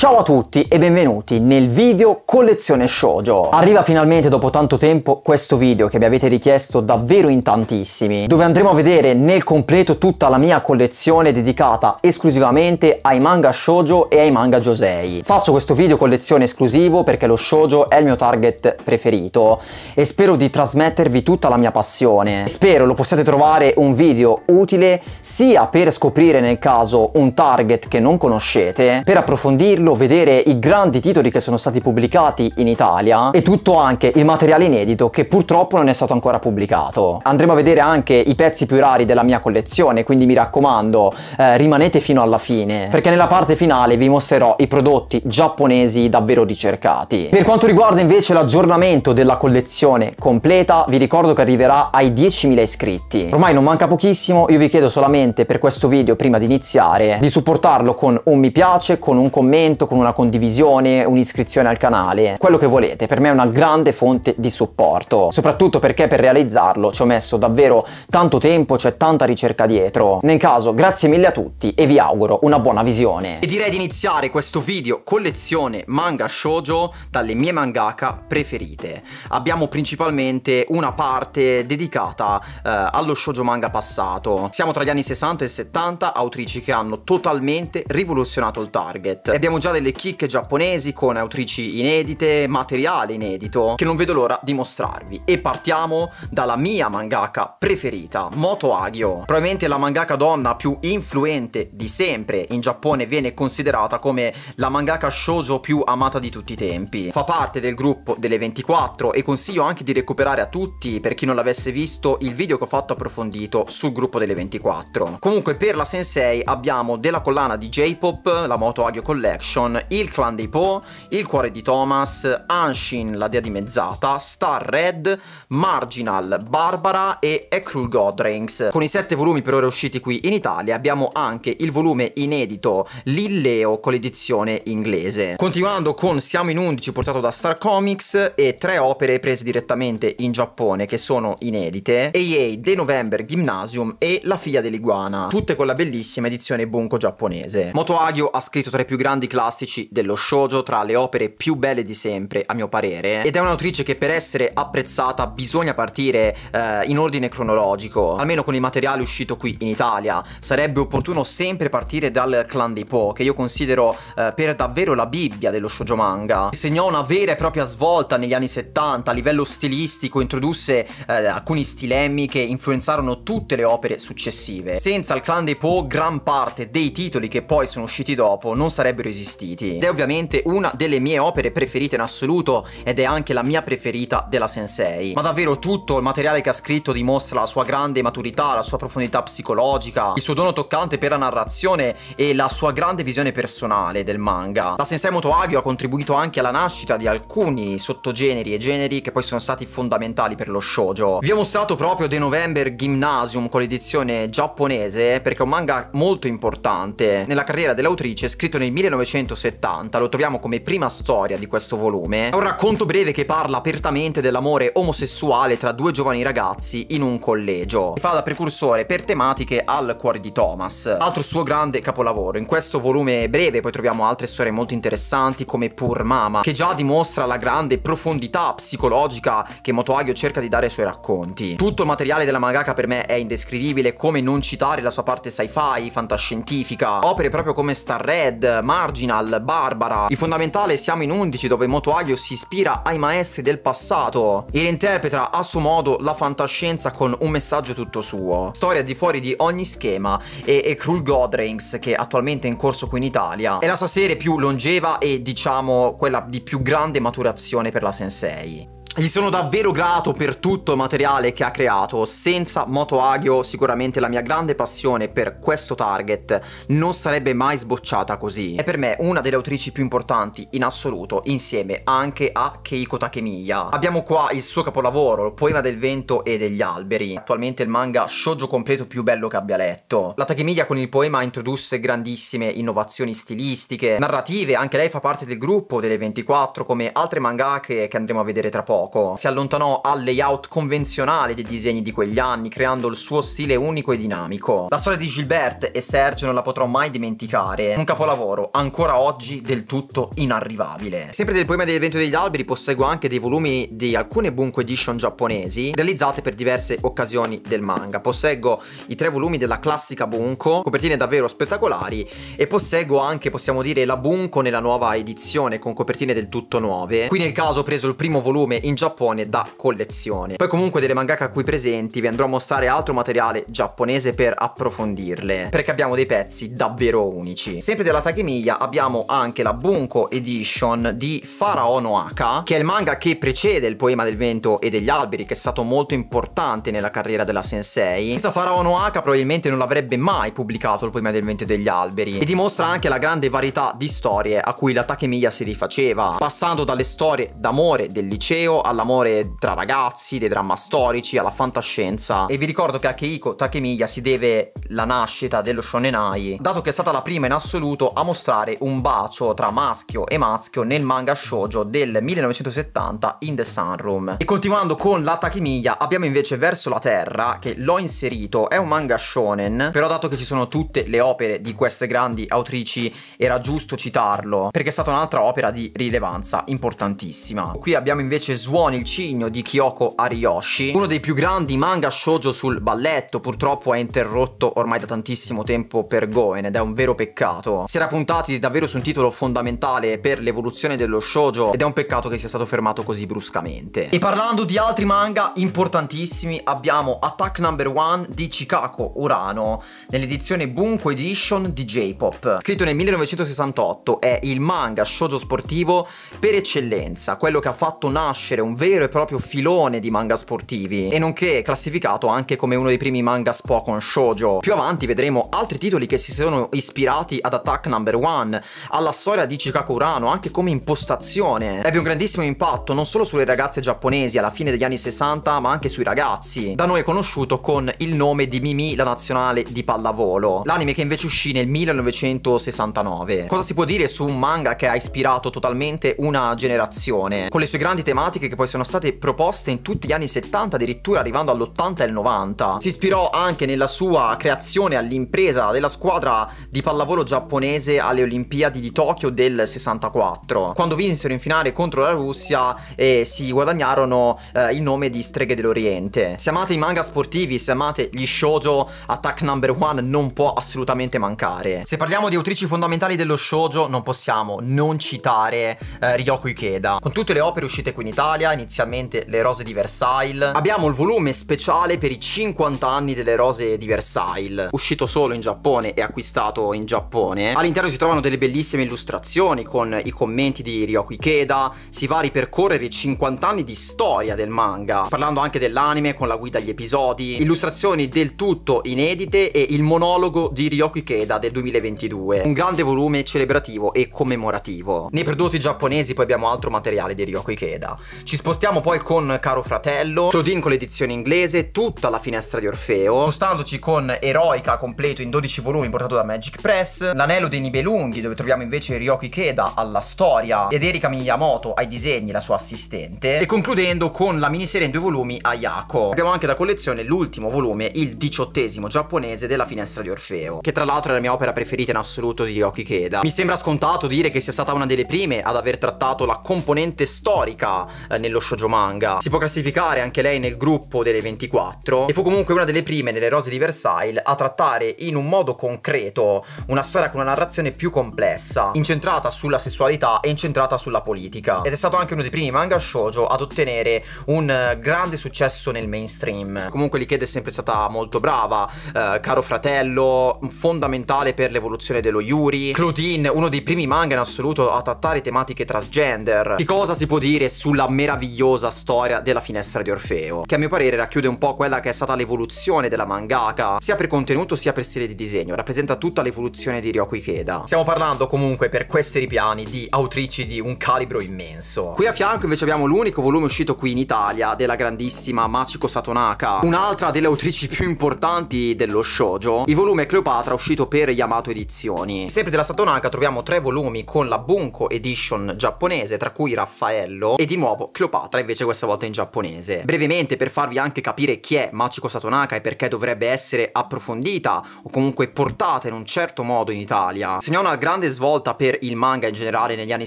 Ciao a tutti e benvenuti nel video collezione shoujo. Arriva finalmente dopo tanto tempo questo video che mi avete richiesto davvero in tantissimi, dove andremo a vedere nel completo tutta la mia collezione dedicata esclusivamente ai manga shoujo e ai manga josei. Faccio questo video collezione esclusivo perché lo shoujo è il mio target preferito e spero di trasmettervi tutta la mia passione. Spero lo possiate trovare un video utile sia per scoprire nel caso un target che non conoscete, per approfondirlo bello vedere i grandi titoli che sono stati pubblicati in Italia e tutto anche il materiale inedito che purtroppo non è stato ancora pubblicato. Andremo a vedere anche i pezzi più rari della mia collezione, quindi mi raccomando eh, rimanete fino alla fine perché nella parte finale vi mostrerò i prodotti giapponesi davvero ricercati. Per quanto riguarda invece l'aggiornamento della collezione completa vi ricordo che arriverà ai 10.000 iscritti. Ormai non manca pochissimo, io vi chiedo solamente per questo video prima di iniziare di supportarlo con un mi piace, con un commento commento, con una condivisione, un'iscrizione al canale, quello che volete. Per me è una grande fonte di supporto, soprattutto perché per realizzarlo ci ho messo davvero tanto tempo, c'è tanta ricerca dietro. Nel caso, grazie mille a tutti e vi auguro una buona visione. E direi di iniziare questo video collezione manga shoujo dalle mie mangaka preferite. Abbiamo principalmente una parte dedicata eh, allo shoujo manga passato. Siamo tra gli anni 60 e 70, autrici che hanno totalmente rivoluzionato il target. E abbiamo già già delle chicche giapponesi con autrici inedite, materiale inedito, che non vedo l'ora di mostrarvi. E partiamo dalla mia mangaka preferita, Moto Agio. Probabilmente la mangaka donna più influente di sempre in Giappone viene considerata come la mangaka shoujo più amata di tutti i tempi. Fa parte del gruppo delle 24 e consiglio anche di recuperare a tutti, per chi non l'avesse visto, il video che ho fatto approfondito sul gruppo delle 24. Comunque per la Sensei abbiamo della collana di J-Pop, la Moto Agio Collection, Collection, Il Clan dei Po, Il Cuore di Thomas, Anshin, La Dea Dimezzata, Star Red, Marginal, Barbara e A Cruel God Rings. Con i sette volumi per ora usciti qui in Italia abbiamo anche il volume inedito Lilleo con l'edizione inglese. Continuando con Siamo in 11 portato da Star Comics e tre opere prese direttamente in Giappone che sono inedite, AA, The November Gymnasium e La figlia dell'iguana, tutte con la bellissima edizione bunko giapponese. Moto Agio ha scritto tra i più grandi classi classici dello shoujo tra le opere più belle di sempre a mio parere ed è un'autrice che per essere apprezzata bisogna partire eh, in ordine cronologico almeno con il materiale uscito qui in Italia sarebbe opportuno sempre partire dal clan dei Po che io considero eh, per davvero la bibbia dello shoujo manga segnò una vera e propria svolta negli anni 70 a livello stilistico introdusse eh, alcuni stilemi che influenzarono tutte le opere successive senza il clan dei Po gran parte dei titoli che poi sono usciti dopo non sarebbero esistiti vestiti. Ed è ovviamente una delle mie opere preferite in assoluto ed è anche la mia preferita della Sensei. Ma davvero tutto il materiale che ha scritto dimostra la sua grande maturità, la sua profondità psicologica, il suo dono toccante per la narrazione e la sua grande visione personale del manga. La Sensei Moto Agio ha contribuito anche alla nascita di alcuni sottogeneri e generi che poi sono stati fondamentali per lo shoujo. Vi ho mostrato proprio The November Gymnasium con l'edizione giapponese perché è un manga molto importante nella carriera dell'autrice scritto nel 1900 1970, lo troviamo come prima storia di questo volume, è un racconto breve che parla apertamente dell'amore omosessuale tra due giovani ragazzi in un collegio, e fa da precursore per tematiche al cuore di Thomas, altro suo grande capolavoro. In questo volume breve poi troviamo altre storie molto interessanti come Pur Mama, che già dimostra la grande profondità psicologica che Motoagio cerca di dare ai suoi racconti. Tutto il materiale della mangaka per me è indescrivibile, come non citare la sua parte sci-fi, fantascientifica, opere proprio come Star Red, Margin, Original, Barbara. Il fondamentale siamo in 11 dove Motoagio si ispira ai maestri del passato e reinterpreta a suo modo la fantascienza con un messaggio tutto suo. Storia di fuori di ogni schema e, e Cruel Godraings che attualmente è in corso qui in Italia. È la sua serie più longeva e diciamo quella di più grande maturazione per la Sensei. Gli sono davvero grato per tutto il materiale che ha creato, senza Moto Agio sicuramente la mia grande passione per questo target non sarebbe mai sbocciata così. È per me una delle autrici più importanti in assoluto, insieme anche a Keiko Takemiya. Abbiamo qua il suo capolavoro, il poema del vento e degli alberi, attualmente il manga shoujo completo più bello che abbia letto. La Takemiya con il poema introdusse grandissime innovazioni stilistiche, narrative, anche lei fa parte del gruppo delle 24 come altre mangake che andremo a vedere tra poco gioco. Si allontanò al layout convenzionale dei disegni di quegli anni, creando il suo stile unico e dinamico. La storia di Gilbert e Serge non la potrò mai dimenticare, un capolavoro ancora oggi del tutto inarrivabile. Sempre del poema del vento degli alberi posseggo anche dei volumi di alcune Bunko Edition giapponesi, realizzate per diverse occasioni del manga. Posseggo i tre volumi della classica Bunko, copertine davvero spettacolari, e posseggo anche, possiamo dire, la Bunko nella nuova edizione, con copertine del tutto nuove. Qui nel caso ho preso il primo volume in Giappone da collezione. Poi comunque delle mangaka qui presenti vi andrò a mostrare altro materiale giapponese per approfondirle, perché abbiamo dei pezzi davvero unici. Sempre della Takemiya abbiamo anche la Bunko Edition di Farao Aka, che è il manga che precede il poema del vento e degli alberi, che è stato molto importante nella carriera della sensei. Senza Farao Aka probabilmente non l'avrebbe mai pubblicato il poema del vento e degli alberi, e dimostra anche la grande varietà di storie a cui la Takemiya si rifaceva, passando dalle storie d'amore del liceo all'amore tra ragazzi, dei dramma storici, alla fantascienza. E vi ricordo che a Keiko Takemiya si deve la nascita dello shonenai, dato che è stata la prima in assoluto a mostrare un bacio tra maschio e maschio nel manga shoujo del 1970 in The Sunroom. E continuando con la Takemiya, abbiamo invece Verso la Terra, che l'ho inserito, è un manga shonen, però dato che ci sono tutte le opere di queste grandi autrici, era giusto citarlo, perché è stata un'altra opera di rilevanza importantissima. Qui abbiamo invece Zulu Suoni il cigno di Kyoko Ariyoshi, uno dei più grandi manga shoujo sul balletto, purtroppo è interrotto ormai da tantissimo tempo per Goen ed è un vero peccato. Si era puntati davvero su un titolo fondamentale per l'evoluzione dello shoujo ed è un peccato che sia stato fermato così bruscamente. E parlando di altri manga importantissimi abbiamo Attack Number One di Chikako Urano nell'edizione Bunko Edition di J-Pop. Scritto nel 1968 è il manga shoujo sportivo per eccellenza, quello che ha fatto nascere dire un vero e proprio filone di manga sportivi e nonché classificato anche come uno dei primi manga Spokon Shoujo. Più avanti vedremo altri titoli che si sono ispirati ad Attack Number One, alla storia di Chikaku Urano, anche come impostazione. Ebbe un grandissimo impatto non solo sulle ragazze giapponesi alla fine degli anni 60 ma anche sui ragazzi, da noi conosciuto con il nome di Mimi la nazionale di pallavolo, l'anime che invece uscì nel 1969. Cosa si può dire su un manga che ha ispirato totalmente una generazione, con le sue grandi tematiche che poi sono state proposte in tutti gli anni 70, addirittura arrivando all'80 e al 90. Si ispirò anche nella sua creazione all'impresa della squadra di pallavolo giapponese alle Olimpiadi di Tokyo del 64. Quando vinsero in finale contro la Russia e eh, si guadagnarono eh, il nome di Streghe dell'Oriente. Se amate i manga sportivi, se amate gli shoujo, Attack Number One non può assolutamente mancare. Se parliamo di autrici fondamentali dello shoujo, non possiamo non citare eh, Ryoko Ikeda. Con tutte le opere uscite qui in Italia, Italia, inizialmente le rose di Versailles. Abbiamo il volume speciale per i 50 anni delle rose di Versailles, uscito solo in Giappone e acquistato in Giappone. All'interno si trovano delle bellissime illustrazioni con i commenti di Ryoku Ikeda, si va a ripercorrere i 50 anni di storia del manga, parlando anche dell'anime con la guida agli episodi, illustrazioni del tutto inedite e il monologo di Ryoku Ikeda del 2022, un grande volume celebrativo e commemorativo. Nei prodotti giapponesi poi abbiamo altro materiale di Ryoku Ikeda, ci spostiamo poi con Caro Fratello, Claudine con l'edizione inglese, tutta la finestra di Orfeo, spostandoci con Eroica completo in 12 volumi portato da Magic Press, L'anello dei Nibelunghi dove troviamo invece Ryoki Keda alla storia ed Erika Miyamoto ai disegni, la sua assistente, e concludendo con la miniserie in due volumi Ayako. Abbiamo anche da collezione l'ultimo volume, il diciottesimo giapponese della finestra di Orfeo, che tra l'altro è la mia opera preferita in assoluto di Ryoki Keda. Mi sembra scontato dire che sia stata una delle prime ad aver trattato la componente storica eh, nello shoujo manga. Si può classificare anche lei nel gruppo delle 24 e fu comunque una delle prime nelle Rose di Versailles a trattare in un modo concreto una storia con una narrazione più complessa, incentrata sulla sessualità e incentrata sulla politica. Ed è stato anche uno dei primi manga shoujo ad ottenere un eh, grande successo nel mainstream. Comunque Liked è sempre stata molto brava, eh, caro fratello, fondamentale per l'evoluzione dello Yuri. Claudine, uno dei primi manga in assoluto a trattare tematiche transgender. Che cosa si può dire sulla mer- meravigliosa storia della finestra di Orfeo, che a mio parere racchiude un po' quella che è stata l'evoluzione della mangaka, sia per contenuto sia per stile di disegno, rappresenta tutta l'evoluzione di Ryoko Ikeda. Stiamo parlando comunque per questi ripiani di autrici di un calibro immenso. Qui a fianco invece abbiamo l'unico volume uscito qui in Italia della grandissima Machiko Satonaka, un'altra delle autrici più importanti dello shoujo, il volume Cleopatra uscito per Yamato Edizioni. Sempre della Satonaka troviamo tre volumi con la Bunko Edition giapponese, tra cui Raffaello e di nuovo Cleopatra invece questa volta in giapponese. Brevemente per farvi anche capire chi è Machiko Satonaka e perché dovrebbe essere approfondita o comunque portata in un certo modo in Italia. Segnò una grande svolta per il manga in generale negli anni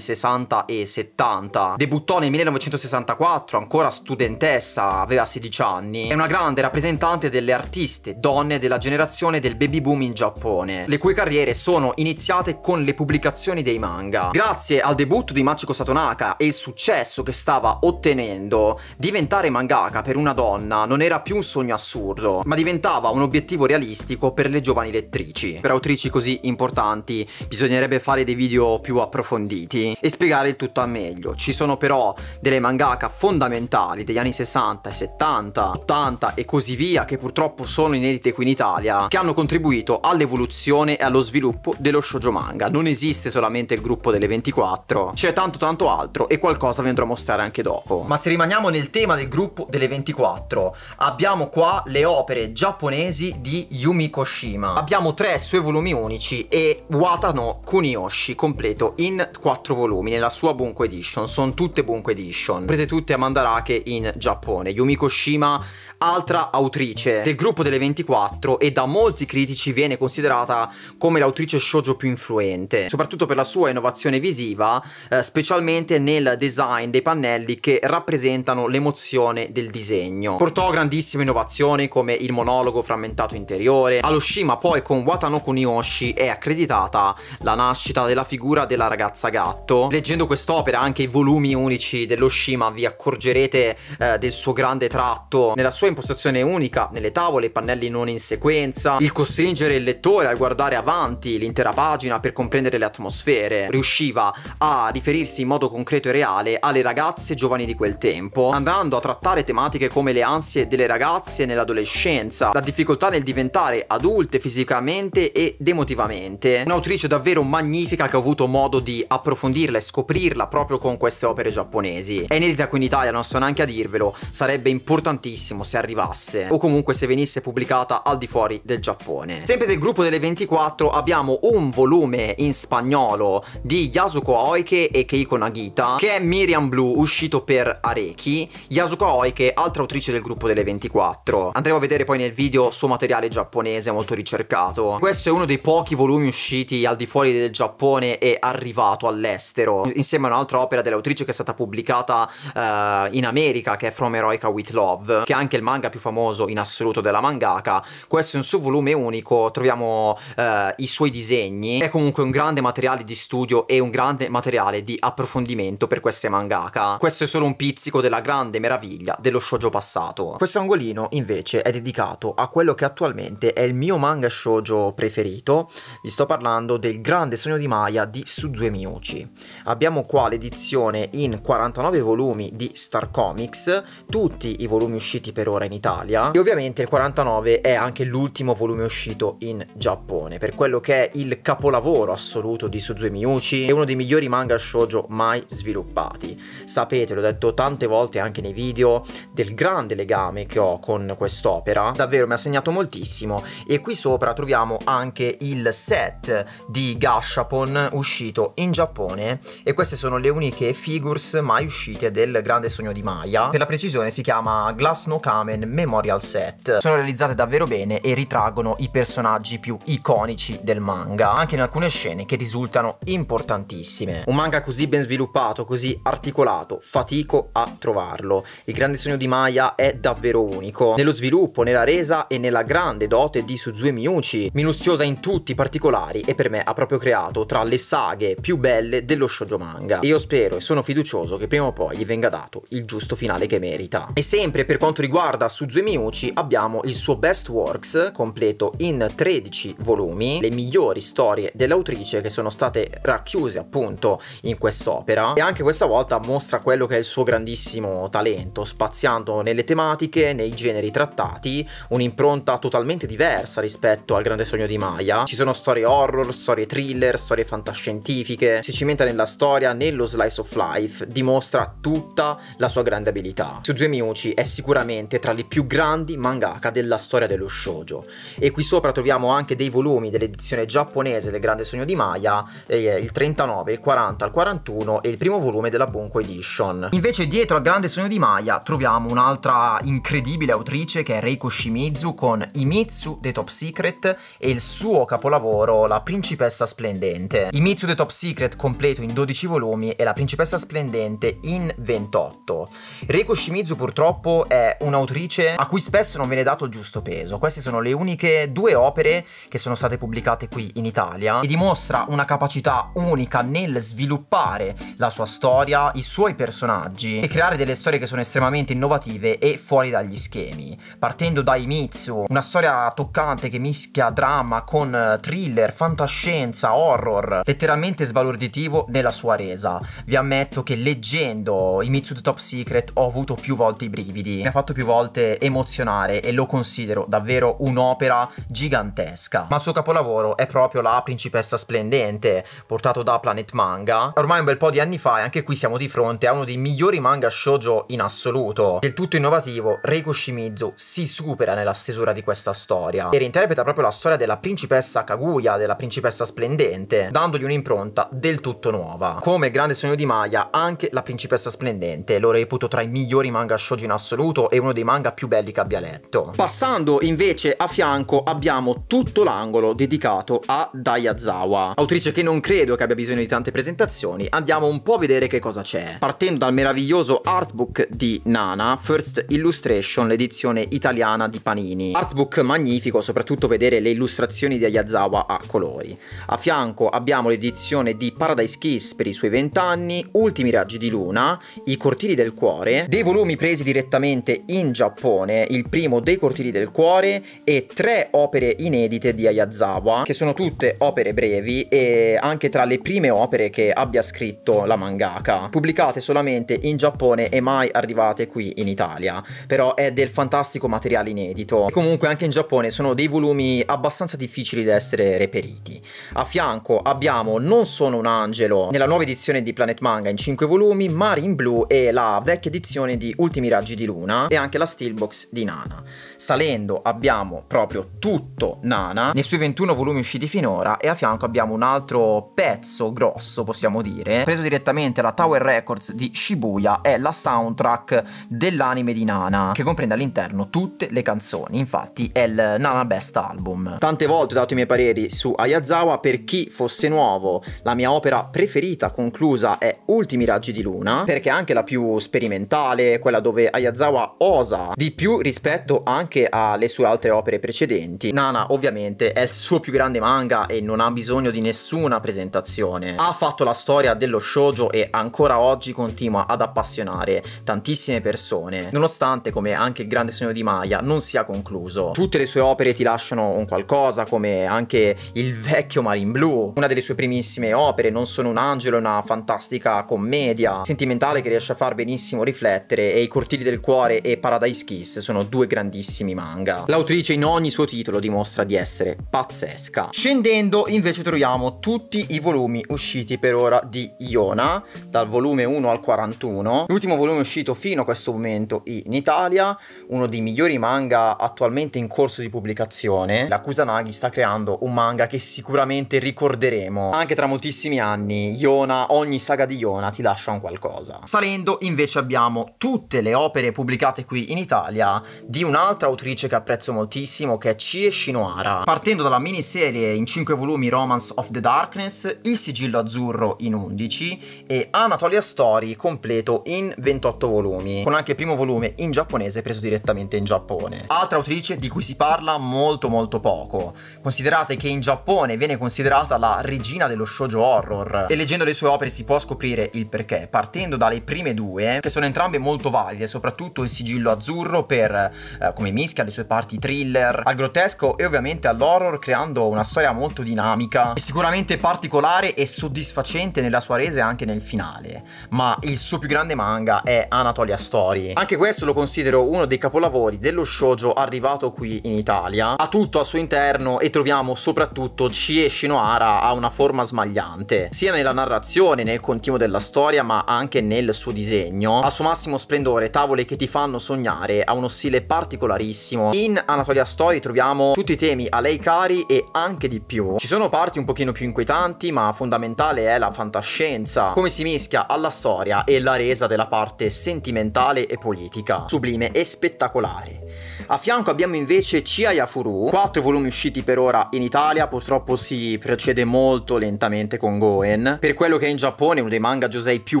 60 e 70. Debuttò nel 1964, ancora studentessa, aveva 16 anni. È una grande rappresentante delle artiste, donne della generazione del baby boom in Giappone, le cui carriere sono iniziate con le pubblicazioni dei manga. Grazie al debutto di Machiko Satonaka e il successo che stava ottenendo, diventare mangaka per una donna non era più un sogno assurdo, ma diventava un obiettivo realistico per le giovani lettrici. Per autrici così importanti bisognerebbe fare dei video più approfonditi e spiegare il tutto a meglio. Ci sono però delle mangaka fondamentali degli anni 60 e 70, 80 e così via che purtroppo sono inedite qui in Italia che hanno contribuito all'evoluzione e allo sviluppo dello shoujo manga. Non esiste solamente il gruppo delle 24, c'è tanto tanto altro e qualcosa vi andrò a mostrare anche anche dopo. Ma se rimaniamo nel tema del gruppo delle 24, abbiamo qua le opere giapponesi di Yumiko Shima. Abbiamo tre suoi volumi unici e Watano Kuniyoshi completo in quattro volumi nella sua Bunko Edition. Sono tutte Bunko Edition, prese tutte a Mandarake in Giappone. Yumiko Shima, altra autrice del gruppo delle 24 e da molti critici viene considerata come l'autrice shoujo più influente, soprattutto per la sua innovazione visiva, eh, specialmente nel design dei pannelli pannelli che rappresentano l'emozione del disegno. Portò grandissime innovazioni come il monologo frammentato interiore. Allo Shima poi con Watano Kuniyoshi è accreditata la nascita della figura della ragazza gatto. Leggendo quest'opera anche i volumi unici dello Shima vi accorgerete eh, del suo grande tratto, nella sua impostazione unica, nelle tavole, i pannelli non in sequenza, il costringere il lettore a guardare avanti l'intera pagina per comprendere le atmosfere. Riusciva a riferirsi in modo concreto e reale alle ragazze giovani di quel tempo, andando a trattare tematiche come le ansie delle ragazze nell'adolescenza, la difficoltà nel diventare adulte fisicamente ed emotivamente. Un'autrice davvero magnifica che ho avuto modo di approfondirla e scoprirla proprio con queste opere giapponesi. È inedita qui in Italia, non so neanche a dirvelo, sarebbe importantissimo se arrivasse o comunque se venisse pubblicata al di fuori del Giappone. Sempre del gruppo delle 24 abbiamo un volume in spagnolo di Yasuko Aoike e Keiko Nagita che è Miriam Blue uscito uscito per Areki, Yasuko Aoi che è altra autrice del gruppo delle 24. Andremo a vedere poi nel video suo materiale giapponese molto ricercato. Questo è uno dei pochi volumi usciti al di fuori del Giappone e arrivato all'estero, insieme a un'altra opera dell'autrice che è stata pubblicata eh, in America che è From Heroica With Love, che è anche il manga più famoso in assoluto della mangaka. Questo è un suo volume unico, troviamo eh, i suoi disegni, è comunque un grande materiale di studio e un grande materiale di approfondimento per queste mangaka. Questo fosse solo un pizzico della grande meraviglia dello shoujo passato. Questo angolino invece è dedicato a quello che attualmente è il mio manga shoujo preferito, vi sto parlando del grande sogno di Maya di Suzue Miyuchi. Abbiamo qua l'edizione in 49 volumi di Star Comics, tutti i volumi usciti per ora in Italia e ovviamente il 49 è anche l'ultimo volume uscito in Giappone per quello che è il capolavoro assoluto di Suzue Miyuchi e uno dei migliori manga shoujo mai sviluppati. Sapete ripete, l'ho detto tante volte anche nei video, del grande legame che ho con quest'opera, davvero mi ha segnato moltissimo e qui sopra troviamo anche il set di Gashapon uscito in Giappone e queste sono le uniche figures mai uscite del grande sogno di Maya, per la precisione si chiama Glass No Kamen Memorial Set, sono realizzate davvero bene e ritraggono i personaggi più iconici del manga, anche in alcune scene che risultano importantissime. Un manga così ben sviluppato, così articolato, fatto fatico a trovarlo. Il grande sogno di Maya è davvero unico, nello sviluppo, nella resa e nella grande dote di Suzue Miyuchi, minuziosa in tutti i particolari e per me ha proprio creato tra le saghe più belle dello shoujo manga. E Io spero e sono fiducioso che prima o poi gli venga dato il giusto finale che merita. E sempre per quanto riguarda Suzue Miyuchi abbiamo il suo Best Works, completo in 13 volumi, le migliori storie dell'autrice che sono state racchiuse appunto in quest'opera e anche questa volta mostra quello quello che è il suo grandissimo talento, spaziando nelle tematiche, nei generi trattati, un'impronta totalmente diversa rispetto al grande sogno di Maya. Ci sono storie horror, storie thriller, storie fantascientifiche, si cimenta nella storia, nello slice of life, dimostra tutta la sua grande abilità. Tsuzue Miyuchi è sicuramente tra le più grandi mangaka della storia dello shoujo e qui sopra troviamo anche dei volumi dell'edizione giapponese del grande sogno di Maya, eh, il 39, il 40, il 41 e il primo volume della Bunko Edition Wilson. Invece dietro al grande sogno di Maya troviamo un'altra incredibile autrice che è Reiko Shimizu con Imitsu The Top Secret e il suo capolavoro La Principessa Splendente. Imitsu The Top Secret completo in 12 volumi e La Principessa Splendente in 28. Reiko Shimizu purtroppo è un'autrice a cui spesso non viene dato il giusto peso. Queste sono le uniche due opere che sono state pubblicate qui in Italia e dimostra una capacità unica nel sviluppare la sua storia, i suoi personaggi personaggi e creare delle storie che sono estremamente innovative e fuori dagli schemi. Partendo da Imitsu, una storia toccante che mischia dramma con eh, thriller, fantascienza, horror, letteralmente sbalorditivo nella sua resa. Vi ammetto che leggendo Imitsu The Top Secret ho avuto più volte i brividi, mi ha fatto più volte emozionare e lo considero davvero un'opera gigantesca. Ma il suo capolavoro è proprio la principessa splendente, portato da Planet Manga. Ormai un bel po' di anni fa e anche qui siamo di fronte a uno di dei migliori manga shoujo in assoluto, del tutto innovativo, Reiko Shimizu si supera nella stesura di questa storia e reinterpreta proprio la storia della principessa Kaguya, della principessa splendente, dandogli un'impronta del tutto nuova. Come il grande sogno di Maya, anche la principessa splendente lo reputo tra i migliori manga shoujo in assoluto e uno dei manga più belli che abbia letto. Passando invece a fianco abbiamo tutto l'angolo dedicato a Dayazawa, autrice che non credo che abbia bisogno di tante presentazioni, andiamo un po' a vedere che cosa c'è. Partendo dal meraviglioso artbook di Nana, First Illustration, l'edizione italiana di Panini. Artbook magnifico, soprattutto vedere le illustrazioni di Ayazawa a colori. A fianco abbiamo l'edizione di Paradise Kiss per i suoi vent'anni, Ultimi raggi di luna, I cortili del cuore, dei volumi presi direttamente in Giappone, il primo dei cortili del cuore e tre opere inedite di Ayazawa, che sono tutte opere brevi e anche tra le prime opere che abbia scritto la mangaka, pubblicate solamente solamente in Giappone e mai arrivate qui in Italia, però è del fantastico materiale inedito. E comunque anche in Giappone sono dei volumi abbastanza difficili da essere reperiti. A fianco abbiamo Non sono un angelo nella nuova edizione di Planet Manga in 5 volumi, Mari in blu e la vecchia edizione di Ultimi raggi di luna e anche la steelbox di Nana. Salendo abbiamo proprio tutto Nana nei suoi 21 volumi usciti finora e a fianco abbiamo un altro pezzo grosso possiamo dire preso direttamente da Tower Records di Shibuya è la soundtrack dell'anime di Nana, che comprende all'interno tutte le canzoni, infatti è il Nana Best Album. Tante volte ho dato i miei pareri su Ayazawa per chi fosse nuovo, la mia opera preferita conclusa è Ultimi raggi di luna, perché è anche la più sperimentale, quella dove Ayazawa osa di più rispetto anche alle sue altre opere precedenti. Nana ovviamente è il suo più grande manga e non ha bisogno di nessuna presentazione. Ha fatto la storia dello shoujo e ancora oggi continua continua ad appassionare tantissime persone, nonostante come anche il grande sogno di Maya non sia concluso. Tutte le sue opere ti lasciano un qualcosa, come anche il vecchio Marin Blu, una delle sue primissime opere, Non sono un angelo, una fantastica commedia sentimentale che riesce a far benissimo riflettere e I cortili del cuore e Paradise Kiss sono due grandissimi manga. L'autrice in ogni suo titolo dimostra di essere pazzesca. Scendendo invece troviamo tutti i volumi usciti per ora di Iona, dal volume 1 al 40 41, l'ultimo volume uscito fino a questo momento in Italia, uno dei migliori manga attualmente in corso di pubblicazione. La Kusanagi sta creando un manga che sicuramente ricorderemo anche tra moltissimi anni. Yona, ogni saga di Yona ti lascia un qualcosa. Salendo invece abbiamo tutte le opere pubblicate qui in Italia di un'altra autrice che apprezzo moltissimo che è Chie Shinohara. Partendo dalla miniserie in 5 volumi Romance of the Darkness, Il sigillo azzurro in 11 e Anatolia Story completo in 28 volumi, con anche il primo volume in giapponese preso direttamente in Giappone. Altra autrice di cui si parla molto molto poco. Considerate che in Giappone viene considerata la regina dello shoujo horror e leggendo le sue opere si può scoprire il perché, partendo dalle prime due, che sono entrambe molto valide, soprattutto il sigillo azzurro per eh, come mischia le sue parti thriller, al grottesco e ovviamente all'horror, creando una storia molto dinamica e sicuramente particolare e soddisfacente nella sua resa e anche nel finale. Ma il il suo più grande manga è Anatolia Story. Anche questo lo considero uno dei capolavori dello shoujo arrivato qui in Italia. Ha tutto al suo interno e troviamo soprattutto Chie Shinohara a una forma smagliante, sia nella narrazione, nel continuo della storia, ma anche nel suo disegno. A suo massimo splendore, tavole che ti fanno sognare, ha uno stile particolarissimo. In Anatolia Story troviamo tutti i temi a lei cari e anche di più. Ci sono parti un pochino più inquietanti, ma fondamentale è la fantascienza, come si mischia alla storia e la resa della parte sentimentale e politica, sublime e spettacolare. A fianco abbiamo invece Chia Yafuru, 4 volumi usciti per ora in Italia, purtroppo si procede molto lentamente con Goen. Per quello che è in Giappone uno dei manga Josei più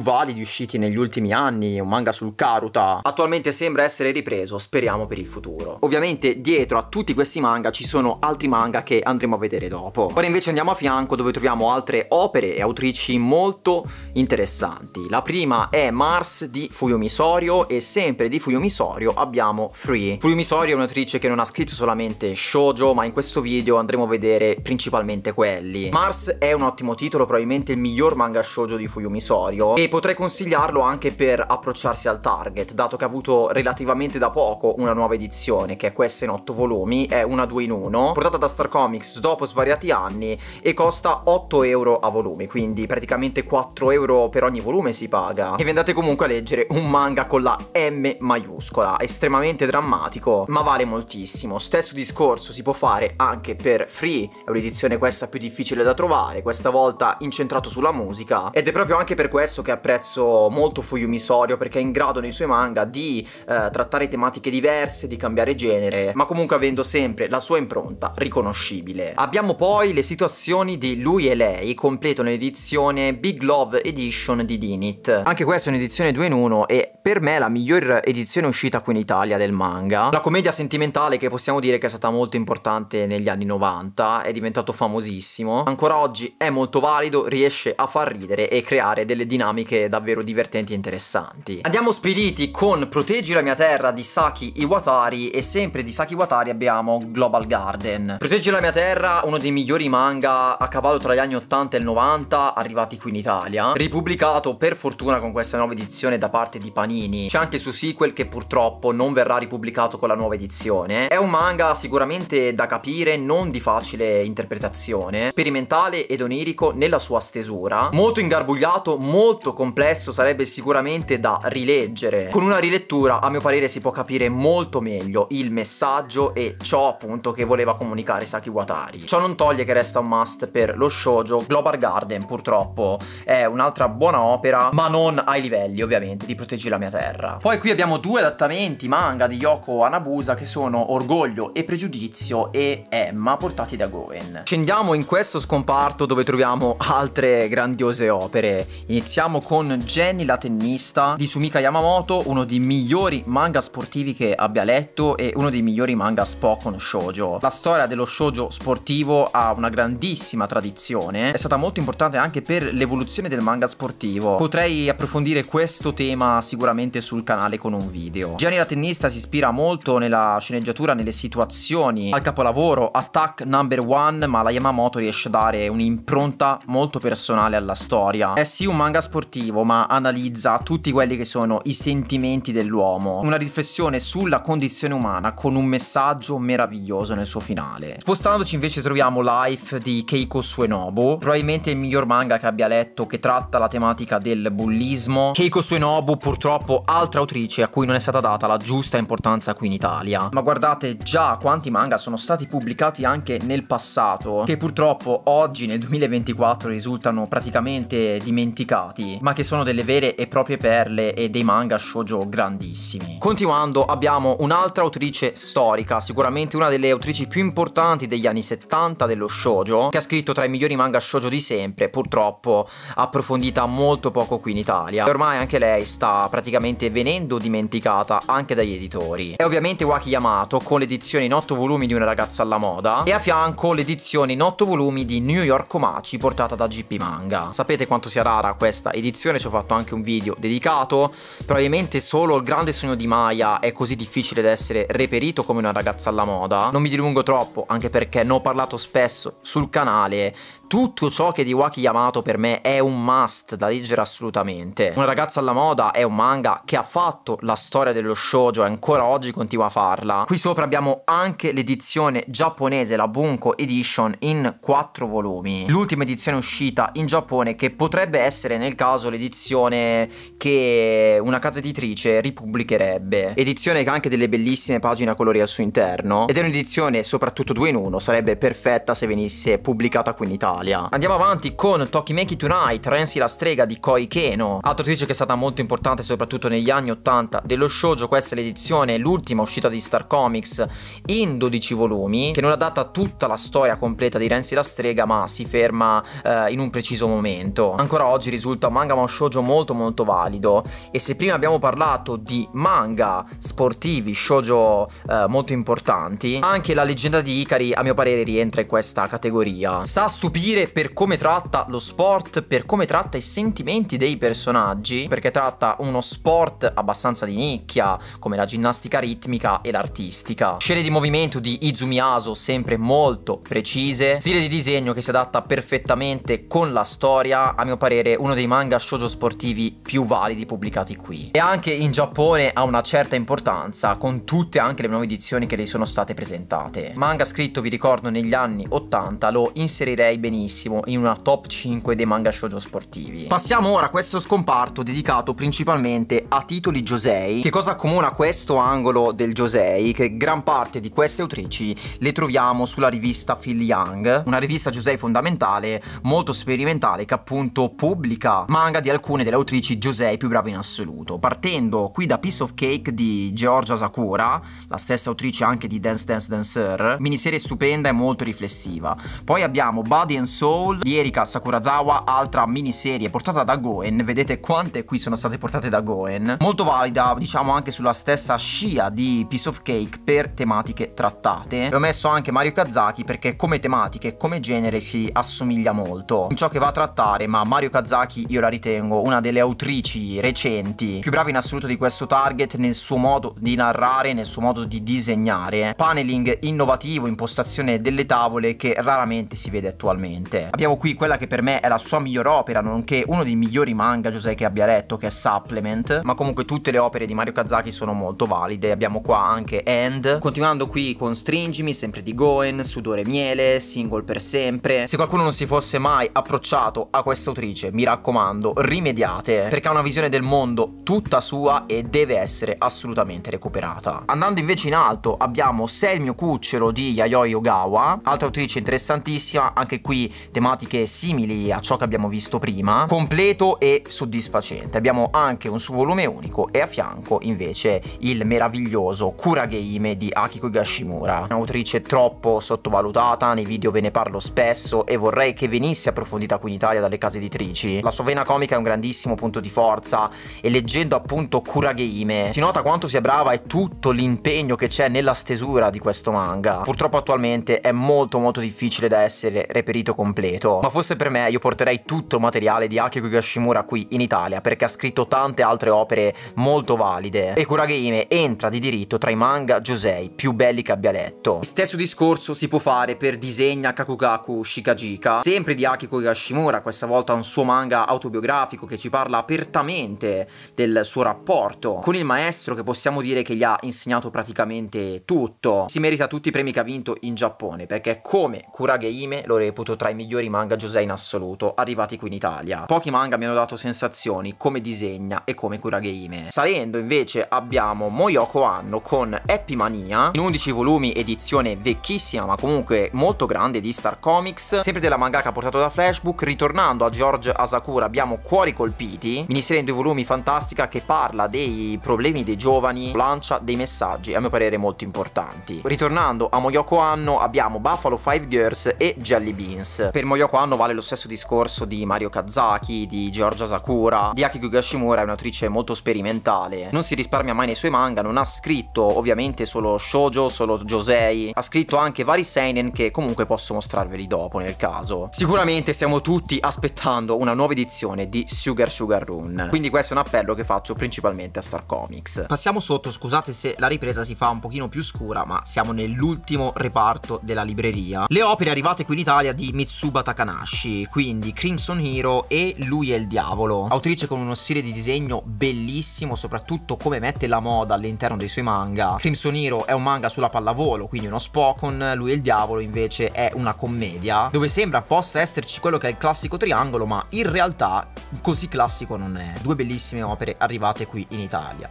validi usciti negli ultimi anni, un manga sul Karuta, attualmente sembra essere ripreso, speriamo per il futuro. Ovviamente dietro a tutti questi manga ci sono altri manga che andremo a vedere dopo. Ora invece andiamo a fianco dove troviamo altre opere e autrici molto interessanti. La prima è Mars di Fuyomisorio e sempre di Fuyomisorio abbiamo Free. Furumi Sori è un'autrice che non ha scritto solamente shoujo, ma in questo video andremo a vedere principalmente quelli. Mars è un ottimo titolo, probabilmente il miglior manga shoujo di Fuyumi Sorio oh. e potrei consigliarlo anche per approcciarsi al target, dato che ha avuto relativamente da poco una nuova edizione, che è questa in otto volumi, è una 2 in 1, portata da Star Comics dopo svariati anni e costa 8 euro a volume, quindi praticamente 4 euro per ogni volume si paga. E vi andate comunque a leggere un manga con la M maiuscola, estremamente drammatico automatico, ma vale moltissimo. Stesso discorso si può fare anche per Free, è un'edizione questa più difficile da trovare, questa volta incentrato sulla musica, ed è proprio anche per questo che apprezzo molto Fuyumi Sorio, perché è in grado nei suoi manga di eh, trattare tematiche diverse, di cambiare genere, ma comunque avendo sempre la sua impronta riconoscibile. Abbiamo poi le situazioni di lui e lei, completo l'edizione Big Love Edition di Dinit. Anche questa è un'edizione 2 in 1 e per me è la miglior edizione uscita qui in Italia del manga la commedia sentimentale che possiamo dire che è stata molto importante negli anni 90, è diventato famosissimo, ancora oggi è molto valido, riesce a far ridere e creare delle dinamiche davvero divertenti e interessanti. Andiamo spediti con Proteggi la mia terra di Saki Iwatari e sempre di Saki Iwatari abbiamo Global Garden. Proteggi la mia terra, uno dei migliori manga a cavallo tra gli anni 80 e il 90 arrivati qui in Italia, ripubblicato per fortuna con questa nuova edizione da parte di Panini. C'è anche su sequel che purtroppo non verrà ripubblicato arrivato con la nuova edizione. È un manga sicuramente da capire, non di facile interpretazione, sperimentale ed onirico nella sua stesura, molto ingarbugliato, molto complesso, sarebbe sicuramente da rileggere. Con una rilettura a mio parere si può capire molto meglio il messaggio e ciò appunto che voleva comunicare Saki Watari. Ciò non toglie che resta un must per lo shoujo Global Garden purtroppo è un'altra buona opera ma non ai livelli ovviamente di Proteggi la mia terra. Poi qui abbiamo due adattamenti manga di Yoko Anabusa che sono Orgoglio e Pregiudizio e Emma portati da Goen. Scendiamo in questo scomparto dove troviamo altre grandiose opere. Iniziamo con Jenny la tennista di Sumika Yamamoto, uno dei migliori manga sportivi che abbia letto e uno dei migliori manga Spokon Shoujo. La storia dello shoujo sportivo ha una grandissima tradizione, è stata molto importante anche per l'evoluzione del manga sportivo. Potrei approfondire questo tema sicuramente sul canale con un video. Jenny la tennista si ispira molto molto nella sceneggiatura, nelle situazioni. Al capolavoro, attack number one, ma la Yamamoto riesce a dare un'impronta molto personale alla storia. È sì un manga sportivo, ma analizza tutti quelli che sono i sentimenti dell'uomo. Una riflessione sulla condizione umana con un messaggio meraviglioso nel suo finale. Spostandoci invece troviamo Life di Keiko Suenobu, probabilmente il miglior manga che abbia letto che tratta la tematica del bullismo. Keiko Suenobu purtroppo altra autrice a cui non è stata data la giusta importanza qui qui in Italia. Ma guardate già quanti manga sono stati pubblicati anche nel passato, che purtroppo oggi nel 2024 risultano praticamente dimenticati, ma che sono delle vere e proprie perle e dei manga shoujo grandissimi. Continuando abbiamo un'altra autrice storica, sicuramente una delle autrici più importanti degli anni 70 dello shoujo, che ha scritto tra i migliori manga shoujo di sempre, purtroppo approfondita molto poco qui in Italia. E ormai anche lei sta praticamente venendo dimenticata anche dagli editori. È ovviamente Waki Yamato con l'edizione in 8 volumi di Una ragazza alla moda e a fianco l'edizione in 8 volumi di New York Komachi portata da GP Manga. Sapete quanto sia rara questa edizione, ci ho fatto anche un video dedicato, probabilmente solo il grande sogno di Maya è così difficile da essere reperito come Una ragazza alla moda. Non mi dilungo troppo, anche perché ne ho parlato spesso sul canale, tutto ciò che è di Waki Yamato per me è un must da leggere assolutamente. Una ragazza alla moda è un manga che ha fatto la storia dello shoujo e ancora oggi continua a farla. Qui sopra abbiamo anche l'edizione giapponese, la Bunko Edition in quattro volumi. L'ultima edizione uscita in Giappone che potrebbe essere nel caso l'edizione che una casa editrice ripubblicherebbe. Edizione che ha anche delle bellissime pagine a colori al suo interno ed è un'edizione soprattutto due in uno, sarebbe perfetta se venisse pubblicata qui in Italia. Andiamo avanti con Tokimeki Tonight, Renzi la strega di Koi Keno, altra attrice che è stata molto importante soprattutto negli anni 80 dello shoujo, questa è l'edizione, l'ultima ultima uscita di Star Comics in 12 volumi, che non adatta tutta la storia completa di Renzi la strega, ma si ferma eh, in un preciso momento. Ancora oggi risulta un manga ma un shoujo molto molto valido e se prima abbiamo parlato di manga sportivi, shoujo eh, molto importanti, anche la leggenda di Ikari a mio parere rientra in questa categoria. Sa stupire per come tratta lo sport, per come tratta i sentimenti dei personaggi, perché tratta uno sport abbastanza di nicchia, come la ginnastica ritmica ritmica e l'artistica. Scene di movimento di Izumi Aso sempre molto precise, stile di disegno che si adatta perfettamente con la storia, a mio parere uno dei manga shoujo sportivi più validi pubblicati qui. E anche in Giappone ha una certa importanza con tutte anche le nuove edizioni che le sono state presentate. Manga scritto vi ricordo negli anni 80 lo inserirei benissimo in una top 5 dei manga shoujo sportivi. Passiamo ora a questo scomparto dedicato principalmente a titoli Josei. Che cosa accomuna questo angolo libro del Josei, che gran parte di queste autrici le troviamo sulla rivista Phil Young, una rivista Josei fondamentale, molto sperimentale, che appunto pubblica manga di alcune delle autrici Josei più brave in assoluto, partendo qui da Piece of Cake di Georgia Sakura, la stessa autrice anche di Dance Dance Dancer, miniserie stupenda e molto riflessiva. Poi abbiamo Body and Soul di Erika Sakurazawa, altra miniserie portata da Goen, vedete quante qui sono state portate da Goen, molto valida diciamo anche sulla stessa scia di Piece of Cake per tematiche trattate e ho messo anche Mario Kazaki perché come tematiche, come genere si assomiglia molto in ciò che va a trattare, ma Mario Kazaki io la ritengo una delle autrici recenti più brava in assoluto di questo target nel suo modo di narrare, nel suo modo di disegnare. Paneling innovativo, impostazione delle tavole che raramente si vede attualmente. Abbiamo qui quella che per me è la sua miglior opera, nonché uno dei migliori manga Giuseppe che abbia letto, che è Supplement, ma comunque tutte le opere di Mario Kazaki sono molto valide abbiamo qua anche End. Continuando qui con Stringimi, sempre di Goen, Sudore Miele, Single per sempre. Se qualcuno non si fosse mai approcciato a questa autrice, mi raccomando, rimediate, perché ha una visione del mondo tutta sua e deve essere assolutamente recuperata. Andando invece in alto abbiamo Selmio Cucciolo di Yayoi Ogawa, altra autrice interessantissima, anche qui tematiche simili a ciò che abbiamo visto prima, completo e soddisfacente. Abbiamo anche un suo volume unico e a fianco invece il meraviglioso orgoglioso, Cura Game di Akiko Gashimura, un'autrice troppo sottovalutata, nei video ve ne parlo spesso e vorrei che venisse approfondita qui in Italia dalle case editrici. La sua vena comica è un grandissimo punto di forza e leggendo appunto Cura Game si nota quanto sia brava e tutto l'impegno che c'è nella stesura di questo manga. Purtroppo attualmente è molto molto difficile da essere reperito completo, ma fosse per me io porterei tutto il materiale di Akiko Gashimura qui in Italia perché ha scritto tante altre opere molto valide e Kurageime entra di diritto tra i manga Josei più belli che abbia letto. Stesso discorso si può fare per Disegna Kakukaku Shikajika, sempre di Akiko Higashimura, questa volta un suo manga autobiografico che ci parla apertamente del suo rapporto con il maestro che possiamo dire che gli ha insegnato praticamente tutto. Si merita tutti i premi che ha vinto in Giappone perché come Kurageime lo reputo tra i migliori manga Josei in assoluto arrivati qui in Italia. Pochi manga mi hanno dato sensazioni come disegna e come Kurageime. Salendo invece abbiamo Moyoko anno con Happy Mania, in 11 volumi edizione vecchissima ma comunque molto grande di Star Comics, sempre della mangaka portato da Flashbook, ritornando a George Asakura abbiamo Cuori Colpiti, miniserie in due volumi fantastica che parla dei problemi dei giovani, lancia dei messaggi a mio parere molto importanti. Ritornando a Moyoko Anno abbiamo Buffalo 5 Girls e Jelly Beans. Per Moyoko Anno vale lo stesso discorso di Mario Kazaki, di George Asakura, di Akiko Gashimura, è un'autrice molto sperimentale, non si risparmia mai nei suoi manga, non ha scritto ovviamente solo shoujo, solo josei, ha scritto anche vari seinen che comunque posso mostrarveli dopo nel caso. Sicuramente stiamo tutti aspettando una nuova edizione di Sugar Sugar Run, quindi questo è un appello che faccio principalmente a Star Comics. Passiamo sotto, scusate se la ripresa si fa un pochino più scura, ma siamo nell'ultimo reparto della libreria. Le opere arrivate qui in Italia di Mitsuba Takanashi, quindi Crimson Hero e Lui è il Diavolo, autrice con uno stile di disegno bellissimo, soprattutto come mette la moda all'interno dei suoi manga. Crimson Hero è un manga sulla pallavolo, quindi uno spoken, lui e il diavolo invece è una commedia, dove sembra possa esserci quello che è il classico triangolo, ma in realtà così classico non è. Due bellissime opere arrivate qui in Italia.